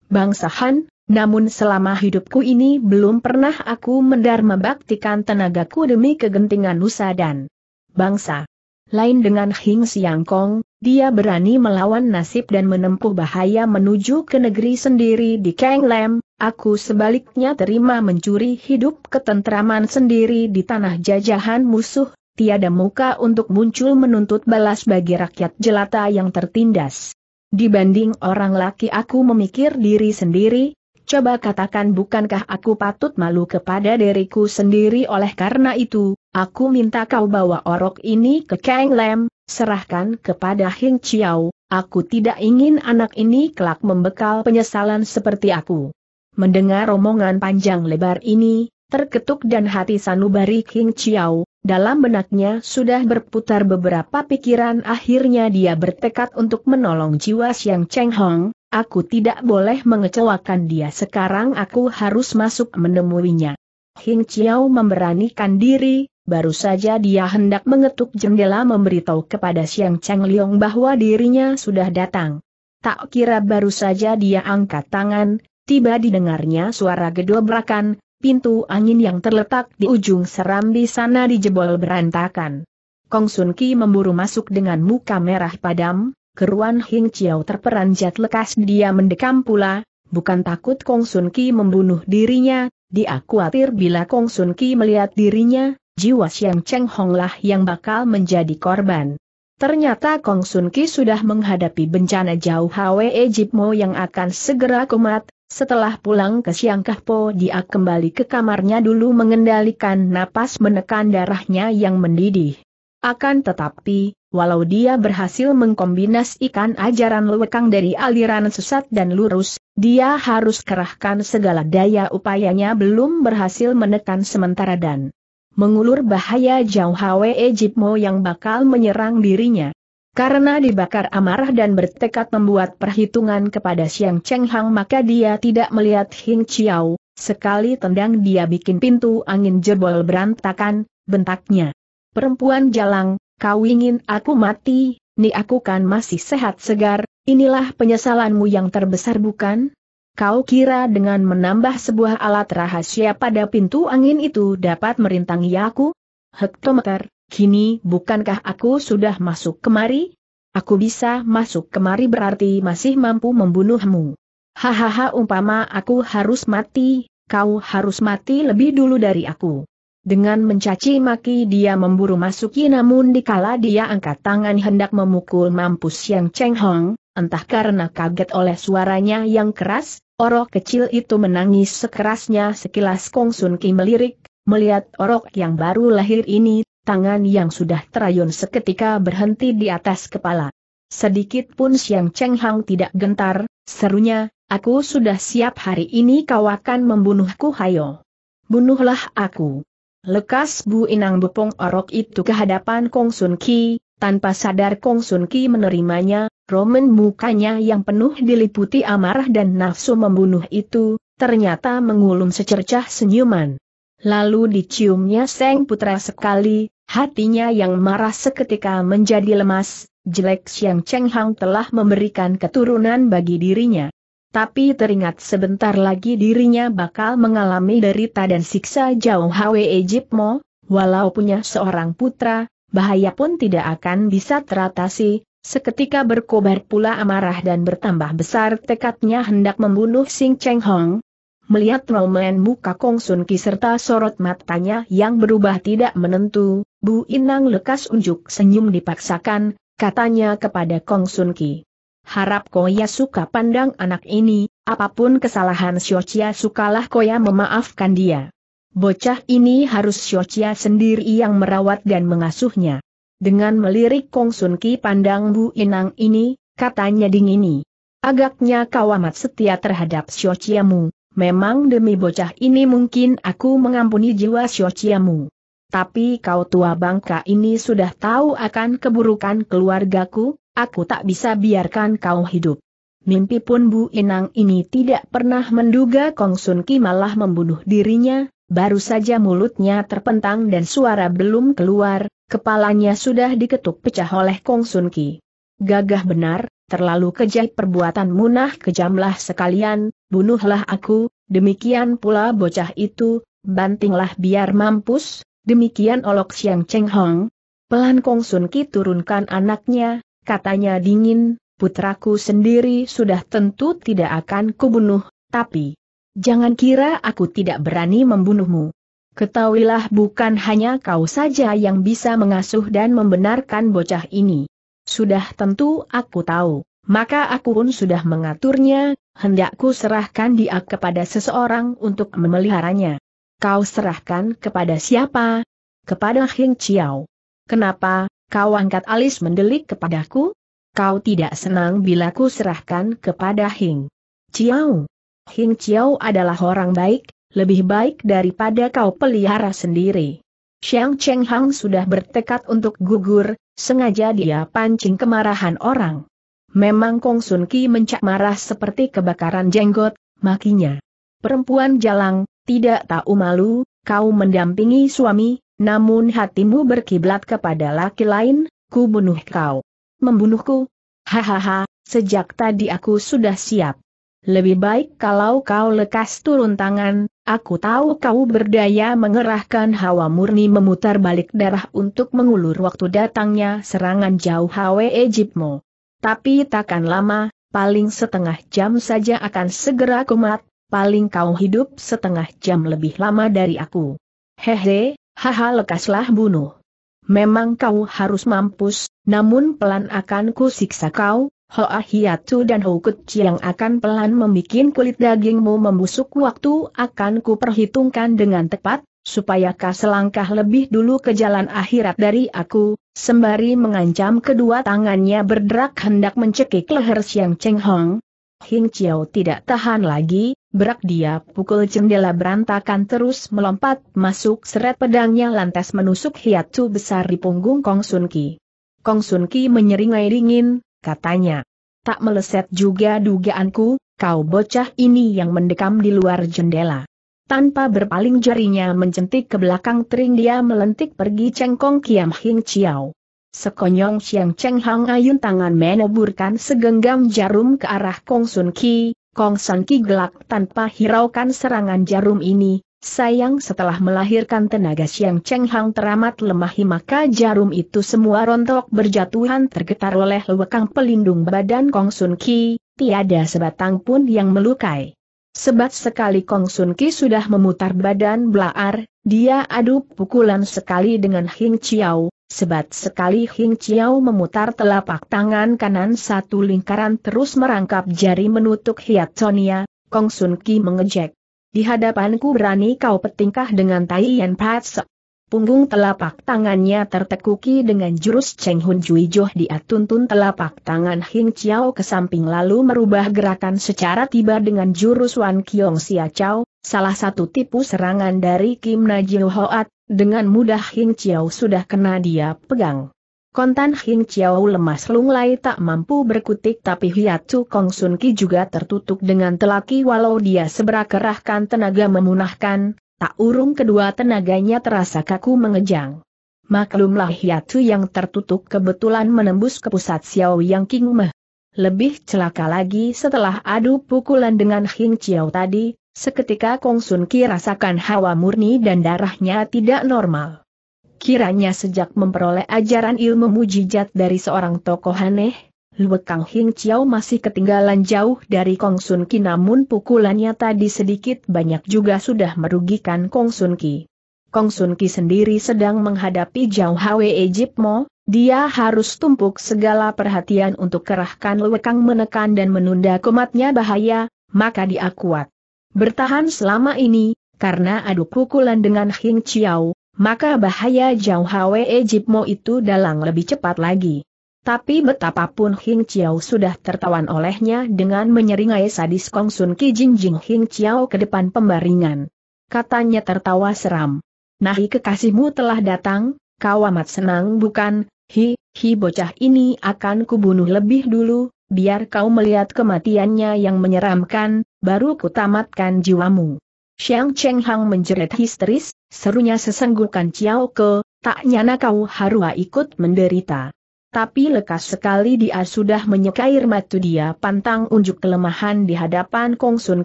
bangsa Han, namun selama hidupku ini belum pernah aku mendar membaktikan tenagaku demi kegentingan Nusa dan bangsa. Lain dengan Hing Siang Kong, dia berani melawan nasib dan menempuh bahaya menuju ke negeri sendiri di Kang Lam, aku sebaliknya terima mencuri hidup ketentraman sendiri di tanah jajahan musuh, tiada muka untuk muncul menuntut balas bagi rakyat jelata yang tertindas. Dibanding orang laki aku memikir diri sendiri, coba katakan bukankah aku patut malu kepada diriku sendiri oleh karena itu, Aku minta kau bawa orok ini ke Kang Lem, serahkan kepada Hing Chiao, aku tidak ingin anak ini kelak membekal penyesalan seperti aku. Mendengar omongan panjang lebar ini, terketuk dan hati sanubari King Chiao, dalam benaknya sudah berputar beberapa pikiran akhirnya dia bertekad untuk menolong jiwa Siang Cheng Hong, aku tidak boleh mengecewakan dia sekarang aku harus masuk menemuinya. Hing Chiao memberanikan diri, baru saja dia hendak mengetuk jendela memberitahu kepada Siang Chang Liong bahwa dirinya sudah datang. Tak kira baru saja dia angkat tangan, tiba didengarnya suara gedobrakan, pintu angin yang terletak di ujung serambi sana dijebol berantakan. Kong Sun Ki memburu masuk dengan muka merah padam, keruan Hing Chiao terperanjat lekas dia mendekam pula, bukan takut Kong Sun Ki membunuh dirinya, dia khawatir bila Kong Sun Ki melihat dirinya, jiwa Xiang Cheng Hong lah yang bakal menjadi korban. Ternyata Kong Sun Ki sudah menghadapi bencana jauh Hwe Mo yang akan segera kumat, setelah pulang ke Siang Po, dia kembali ke kamarnya dulu mengendalikan napas menekan darahnya yang mendidih. Akan tetapi, walau dia berhasil mengkombinasikan ajaran lewekang dari aliran sesat dan lurus, dia harus kerahkan segala daya upayanya belum berhasil menekan sementara dan mengulur bahaya jauh Hwe Ejipmo yang bakal menyerang dirinya. Karena dibakar amarah dan bertekad membuat perhitungan kepada Siang Cheng Hang maka dia tidak melihat Hing Chiao, sekali tendang dia bikin pintu angin jebol berantakan, bentaknya. Perempuan jalang, kau ingin aku mati, ni aku kan masih sehat segar, inilah penyesalanmu yang terbesar bukan? Kau kira dengan menambah sebuah alat rahasia pada pintu angin itu dapat merintangi aku? Hektometer, kini bukankah aku sudah masuk kemari? Aku bisa masuk kemari berarti masih mampu membunuhmu. Hahaha umpama aku harus mati, kau harus mati lebih dulu dari aku. Dengan mencaci maki dia memburu masuki namun dikala dia angkat tangan hendak memukul mampus yang Cheng Hong, entah karena kaget oleh suaranya yang keras, orok kecil itu menangis sekerasnya sekilas Kong Sun Ki melirik, melihat orok yang baru lahir ini, tangan yang sudah terayun seketika berhenti di atas kepala. Sedikit pun Siang Cheng Hang tidak gentar, serunya, aku sudah siap hari ini kau akan membunuhku hayo. Bunuhlah aku. Lekas Bu Inang Bepong Orok itu ke hadapan Kong Sun Ki, tanpa sadar Kong Sun Ki menerimanya, Roman mukanya yang penuh diliputi amarah dan nafsu membunuh itu, ternyata mengulum secercah senyuman. Lalu diciumnya Seng Putra sekali, hatinya yang marah seketika menjadi lemas, jelek Siang Cheng Hang telah memberikan keturunan bagi dirinya tapi teringat sebentar lagi dirinya bakal mengalami derita dan siksa jauh Hwe Ejipmo, walau punya seorang putra, bahaya pun tidak akan bisa teratasi, seketika berkobar pula amarah dan bertambah besar tekadnya hendak membunuh Sing Cheng Hong. Melihat roman muka Kong Sun Ki serta sorot matanya yang berubah tidak menentu, Bu Inang lekas unjuk senyum dipaksakan, katanya kepada Kong Sun Ki. Harap Koya suka pandang anak ini, apapun kesalahan Siocia sukalah Koya memaafkan dia. Bocah ini harus Siocia sendiri yang merawat dan mengasuhnya. Dengan melirik Kong Sun Ki pandang Bu Inang ini, katanya ini. Agaknya kau amat setia terhadap Siociamu, memang demi bocah ini mungkin aku mengampuni jiwa Siociamu. Tapi kau tua bangka ini sudah tahu akan keburukan keluargaku, aku tak bisa biarkan kau hidup. Mimpi pun Bu Inang ini tidak pernah menduga Kong Sun Ki malah membunuh dirinya, baru saja mulutnya terpentang dan suara belum keluar, kepalanya sudah diketuk pecah oleh Kong Sun Ki. Gagah benar, terlalu kejah perbuatan munah kejamlah sekalian, bunuhlah aku, demikian pula bocah itu, bantinglah biar mampus, demikian olok Siang Cheng Hong. Pelan Kong Sun Ki turunkan anaknya, katanya dingin, putraku sendiri sudah tentu tidak akan kubunuh, tapi jangan kira aku tidak berani membunuhmu. Ketahuilah bukan hanya kau saja yang bisa mengasuh dan membenarkan bocah ini. Sudah tentu aku tahu, maka aku pun sudah mengaturnya, hendakku serahkan dia kepada seseorang untuk memeliharanya. Kau serahkan kepada siapa? Kepada Heng Chiao. Kenapa, Kau angkat alis mendelik kepadaku? Kau tidak senang bila ku serahkan kepada Hing Chiao. Hing Chiao adalah orang baik, lebih baik daripada kau pelihara sendiri. Xiang Cheng Hang sudah bertekad untuk gugur, sengaja dia pancing kemarahan orang. Memang Kong Sun Ki mencak marah seperti kebakaran jenggot, makinya. Perempuan jalang, tidak tahu malu, kau mendampingi suami, namun hatimu berkiblat kepada laki lain, ku bunuh kau. Membunuhku? Hahaha, sejak tadi aku sudah siap. Lebih baik kalau kau lekas turun tangan, aku tahu kau berdaya mengerahkan hawa murni memutar balik darah untuk mengulur waktu datangnya serangan jauh Hawe Ejipmo. Tapi takkan lama, paling setengah jam saja akan segera kumat, paling kau hidup setengah jam lebih lama dari aku. Hehe, Haha lekaslah bunuh. Memang kau harus mampus, namun pelan akan ku siksa kau, Hoa ah, Hiatu dan Hokut yang akan pelan membuat kulit dagingmu membusuk waktu akan ku perhitungkan dengan tepat, supaya kau selangkah lebih dulu ke jalan akhirat dari aku, sembari mengancam kedua tangannya berderak hendak mencekik leher Siang Cheng Hong, Hing Chiao tidak tahan lagi, berak dia pukul jendela berantakan terus melompat masuk seret pedangnya lantas menusuk hiatu besar di punggung Kong Sun Ki. Kong Sun Ki menyeringai dingin, katanya. Tak meleset juga dugaanku, kau bocah ini yang mendekam di luar jendela. Tanpa berpaling jarinya mencentik ke belakang tering dia melentik pergi cengkong Kiam Hing Chiao. Sekonyong Xiang Cheng Hang Ayun tangan meneburkan segenggam jarum ke arah Kong Sun Ki, Kong Sun Ki gelak tanpa hiraukan serangan jarum ini, Sayang setelah melahirkan tenaga Siang Cheng Hang teramat lemah maka jarum itu semua rontok berjatuhan tergetar oleh lewekang pelindung badan Kong Sun Ki, tiada sebatang pun yang melukai. Sebat sekali Kong Sun Ki sudah memutar badan belaar, dia adu pukulan sekali dengan Hing Chiao, Sebat sekali Hing Chiao memutar telapak tangan kanan satu lingkaran terus merangkap jari menutup hiat Sonia, Kong Sun Ki mengejek. Di hadapanku berani kau petingkah dengan Tai Yan Patsa. Punggung telapak tangannya tertekuki dengan jurus Cheng Hun Jui Joh dia tuntun telapak tangan Hing Chiao ke samping lalu merubah gerakan secara tiba dengan jurus Wan Kiong Siacau, Chao, salah satu tipu serangan dari Kim Na Hoat, dengan mudah Hing Chiao sudah kena dia pegang. Kontan Hing Chiao lemas lunglai tak mampu berkutik tapi hiatu Kong Sun Ki juga tertutup dengan telaki walau dia seberak kerahkan tenaga memunahkan, tak urung kedua tenaganya terasa kaku mengejang. Maklumlah hiatu yang tertutup kebetulan menembus ke pusat Xiao Yang King Meh. Lebih celaka lagi setelah adu pukulan dengan Hing Chiao tadi, Seketika Kong Sun Ki rasakan hawa murni dan darahnya tidak normal. Kiranya sejak memperoleh ajaran ilmu mujijat dari seorang tokoh aneh, Lue Kang Hing Chiao masih ketinggalan jauh dari Kong Sun Ki namun pukulannya tadi sedikit banyak juga sudah merugikan Kong Sun Ki. Kong Sun Ki sendiri sedang menghadapi Jauh Hwe Mo, dia harus tumpuk segala perhatian untuk kerahkan Lue Kang menekan dan menunda komatnya bahaya, maka dia kuat. Bertahan selama ini, karena adu pukulan dengan Hing Chiao, maka bahaya Jauh Hwe Ejipmo itu dalang lebih cepat lagi. Tapi betapapun Hing Chiao sudah tertawan olehnya dengan menyeringai sadis Kong Sun Ki Jin Jing Hing Chiao ke depan pembaringan. Katanya tertawa seram. Nahi kekasihmu telah datang, kau amat senang bukan, hi, hi bocah ini akan kubunuh lebih dulu, biar kau melihat kematiannya yang menyeramkan, baru kutamatkan jiwamu. Xiang Cheng Hang menjerit histeris, serunya sesenggukan Ciao Ke, tak nyana kau harua ikut menderita. Tapi lekas sekali dia sudah menyekair matu dia pantang unjuk kelemahan di hadapan Kong Sun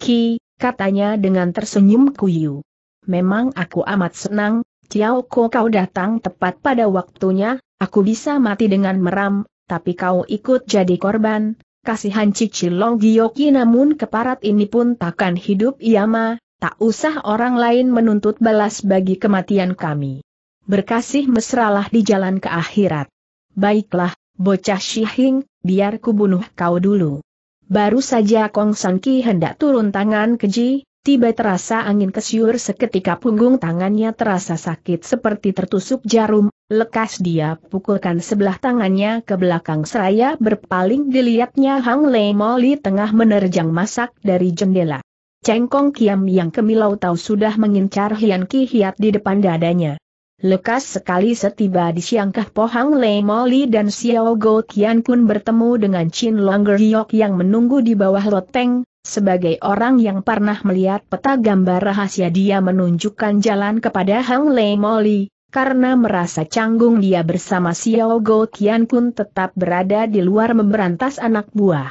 Ki, katanya dengan tersenyum kuyu. Memang aku amat senang, Ciao Ko kau datang tepat pada waktunya, aku bisa mati dengan meram, tapi kau ikut jadi korban, kasihan Cici Long Gioki namun keparat ini pun takkan hidup Iyama, ma, tak usah orang lain menuntut balas bagi kematian kami. Berkasih mesralah di jalan ke akhirat. Baiklah, bocah Shihing, biar kubunuh kau dulu. Baru saja Kong San hendak turun tangan keji, Tiba terasa angin kesyur seketika punggung tangannya terasa sakit seperti tertusuk jarum, lekas dia pukulkan sebelah tangannya ke belakang seraya berpaling dilihatnya Hang Lei Moli tengah menerjang masak dari jendela. Cengkong Kiam yang kemilau tahu sudah mengincar Hian Ki Hiat di depan dadanya. Lekas sekali setiba di siangkah Pohang Lei Moli dan Xiao Go Kian pun bertemu dengan Chin Longer Yok yang menunggu di bawah loteng, sebagai orang yang pernah melihat peta gambar rahasia dia menunjukkan jalan kepada Hang Lei Moli, karena merasa canggung dia bersama Xiao Go Tian Kun tetap berada di luar memberantas anak buah.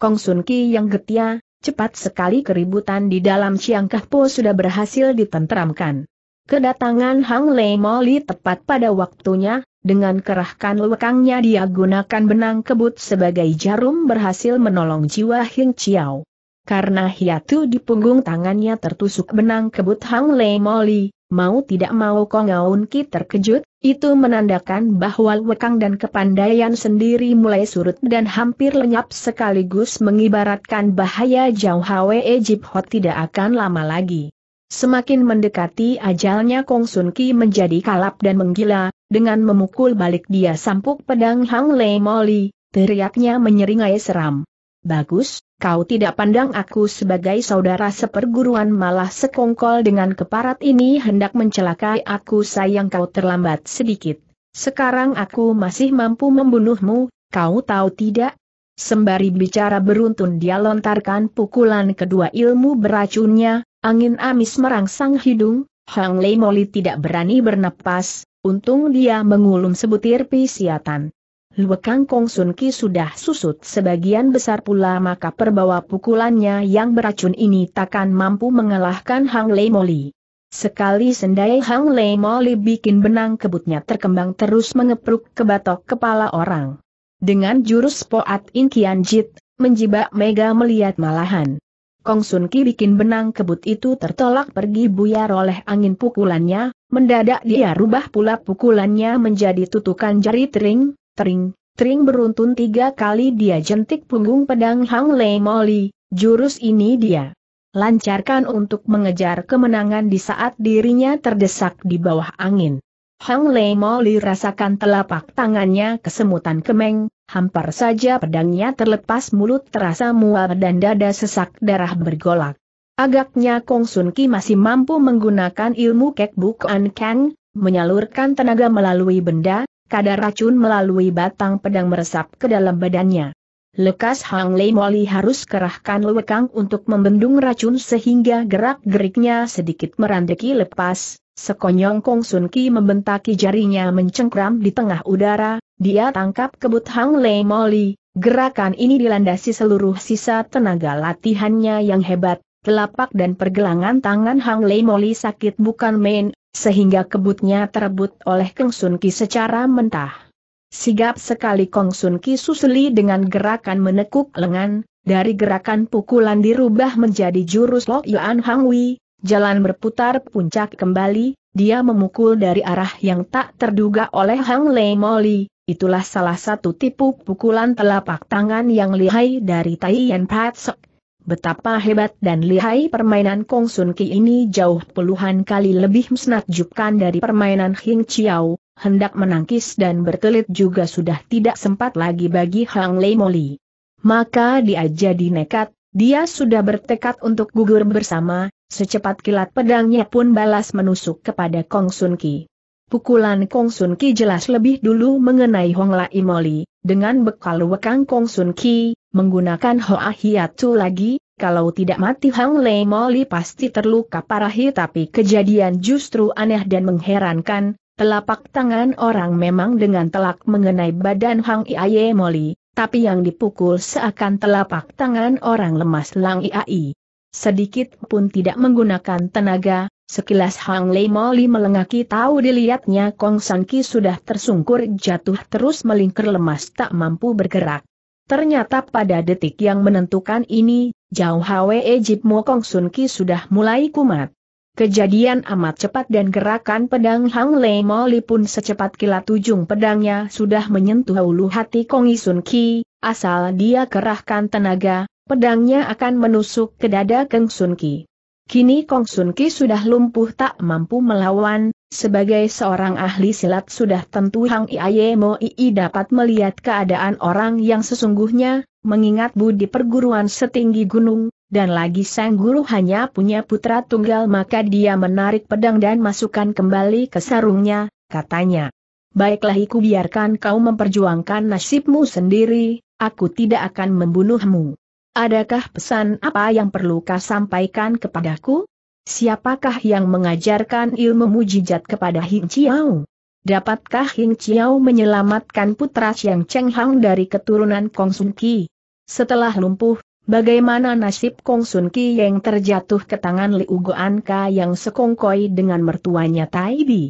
Kong Sun Ki yang getia, cepat sekali keributan di dalam Chiang Po sudah berhasil ditentramkan. Kedatangan Hang Lei Moli tepat pada waktunya, dengan kerahkan lekangnya dia gunakan benang kebut sebagai jarum berhasil menolong jiwa Hing Chiao. Karena hiatu di punggung tangannya tertusuk benang kebut Hang Le Moli, mau tidak mau Kong Aun Ki terkejut, itu menandakan bahwa wekang dan kepandaian sendiri mulai surut dan hampir lenyap sekaligus mengibaratkan bahaya jauh Hwe Ejip Hot tidak akan lama lagi. Semakin mendekati ajalnya Kong Sun Ki menjadi kalap dan menggila, dengan memukul balik dia sampuk pedang Hang Le Moli, teriaknya menyeringai seram. Bagus, kau tidak pandang aku sebagai saudara seperguruan malah sekongkol dengan keparat ini hendak mencelakai aku sayang kau terlambat sedikit. Sekarang aku masih mampu membunuhmu, kau tahu tidak? Sembari bicara beruntun dia lontarkan pukulan kedua ilmu beracunnya, angin amis merangsang hidung, Hang Lei Moli tidak berani bernapas, untung dia mengulum sebutir pisiatan. Luekang Kong Sun Ki sudah susut sebagian besar pula maka perbawa pukulannya yang beracun ini takkan mampu mengalahkan Hang Lei Moli. Sekali sendai Hang Lei Moli bikin benang kebutnya terkembang terus mengepruk ke batok kepala orang. Dengan jurus Poat In Kian Jit, menjibak Mega melihat malahan. Kong Sun Ki bikin benang kebut itu tertolak pergi buyar oleh angin pukulannya, mendadak dia rubah pula pukulannya menjadi tutukan jari tering, Tering, tering beruntun tiga kali dia jentik punggung pedang Hang Lei Moli, jurus ini dia lancarkan untuk mengejar kemenangan di saat dirinya terdesak di bawah angin. Hang Lei Moli rasakan telapak tangannya kesemutan kemeng, Hampar saja pedangnya terlepas mulut terasa mual dan dada sesak darah bergolak. Agaknya Kong Sun Ki masih mampu menggunakan ilmu Kek Bukan Kang, menyalurkan tenaga melalui benda, kadar racun melalui batang pedang meresap ke dalam badannya. Lekas Hang Lei Moli harus kerahkan lewekang untuk membendung racun sehingga gerak-geriknya sedikit merandeki lepas, sekonyong Kong Sun Ki membentaki jarinya mencengkram di tengah udara, dia tangkap kebut Hang Lei Moli, gerakan ini dilandasi seluruh sisa tenaga latihannya yang hebat, telapak dan pergelangan tangan Hang Lei Moli sakit bukan main, sehingga kebutnya terebut oleh Kong Sun Ki secara mentah. Sigap sekali Kong Sun Ki susuli dengan gerakan menekuk lengan, dari gerakan pukulan dirubah menjadi jurus Lok Yuan Hang Wei, jalan berputar puncak kembali, dia memukul dari arah yang tak terduga oleh Hang Lei Moli, itulah salah satu tipu pukulan telapak tangan yang lihai dari Tai Taiyan Patsok betapa hebat dan lihai permainan Kong Sun Ki ini jauh puluhan kali lebih menakjubkan dari permainan Hing Chiao, hendak menangkis dan berkelit juga sudah tidak sempat lagi bagi Hang Lei Moli. Maka dia jadi nekat, dia sudah bertekad untuk gugur bersama, secepat kilat pedangnya pun balas menusuk kepada Kong Sun Ki. Pukulan Kong Sun Ki jelas lebih dulu mengenai Hong Lai Moli, dengan bekal wekang Kong Sun Ki, menggunakan Hoa Hiatu lagi, kalau tidak mati Hang Lei Moli pasti terluka parah tapi kejadian justru aneh dan mengherankan, telapak tangan orang memang dengan telak mengenai badan Hang Iaye Moli, tapi yang dipukul seakan telapak tangan orang lemas Lang Iai. Sedikit pun tidak menggunakan tenaga, sekilas Hang Lei Moli melengaki tahu dilihatnya Kong San Ki sudah tersungkur jatuh terus melingkar lemas tak mampu bergerak. Ternyata pada detik yang menentukan ini, Jauh Hwe Ejip Mo Kong Sun Ki sudah mulai kumat. Kejadian amat cepat dan gerakan pedang Hang Lei Moli pun secepat kilat ujung pedangnya sudah menyentuh ulu hati Kong Isun Ki, asal dia kerahkan tenaga, pedangnya akan menusuk ke dada Kong Sun Ki. Kini Kong Sun Ki sudah lumpuh tak mampu melawan, sebagai seorang ahli silat sudah tentu Hang Iaye Ii dapat melihat keadaan orang yang sesungguhnya, mengingat budi perguruan setinggi gunung, dan lagi sang guru hanya punya putra tunggal maka dia menarik pedang dan masukkan kembali ke sarungnya, katanya. Baiklah iku biarkan kau memperjuangkan nasibmu sendiri, aku tidak akan membunuhmu. Adakah pesan apa yang perlu kau sampaikan kepadaku? Siapakah yang mengajarkan ilmu mujizat kepada Hing Chiao? Dapatkah Hing Chiao menyelamatkan putra Chiang Cheng Hang dari keturunan Kong Sun Ki? Setelah lumpuh, bagaimana nasib Kong Sun Ki yang terjatuh ke tangan Liu Guan Ka yang sekongkoi dengan mertuanya Tai Bi?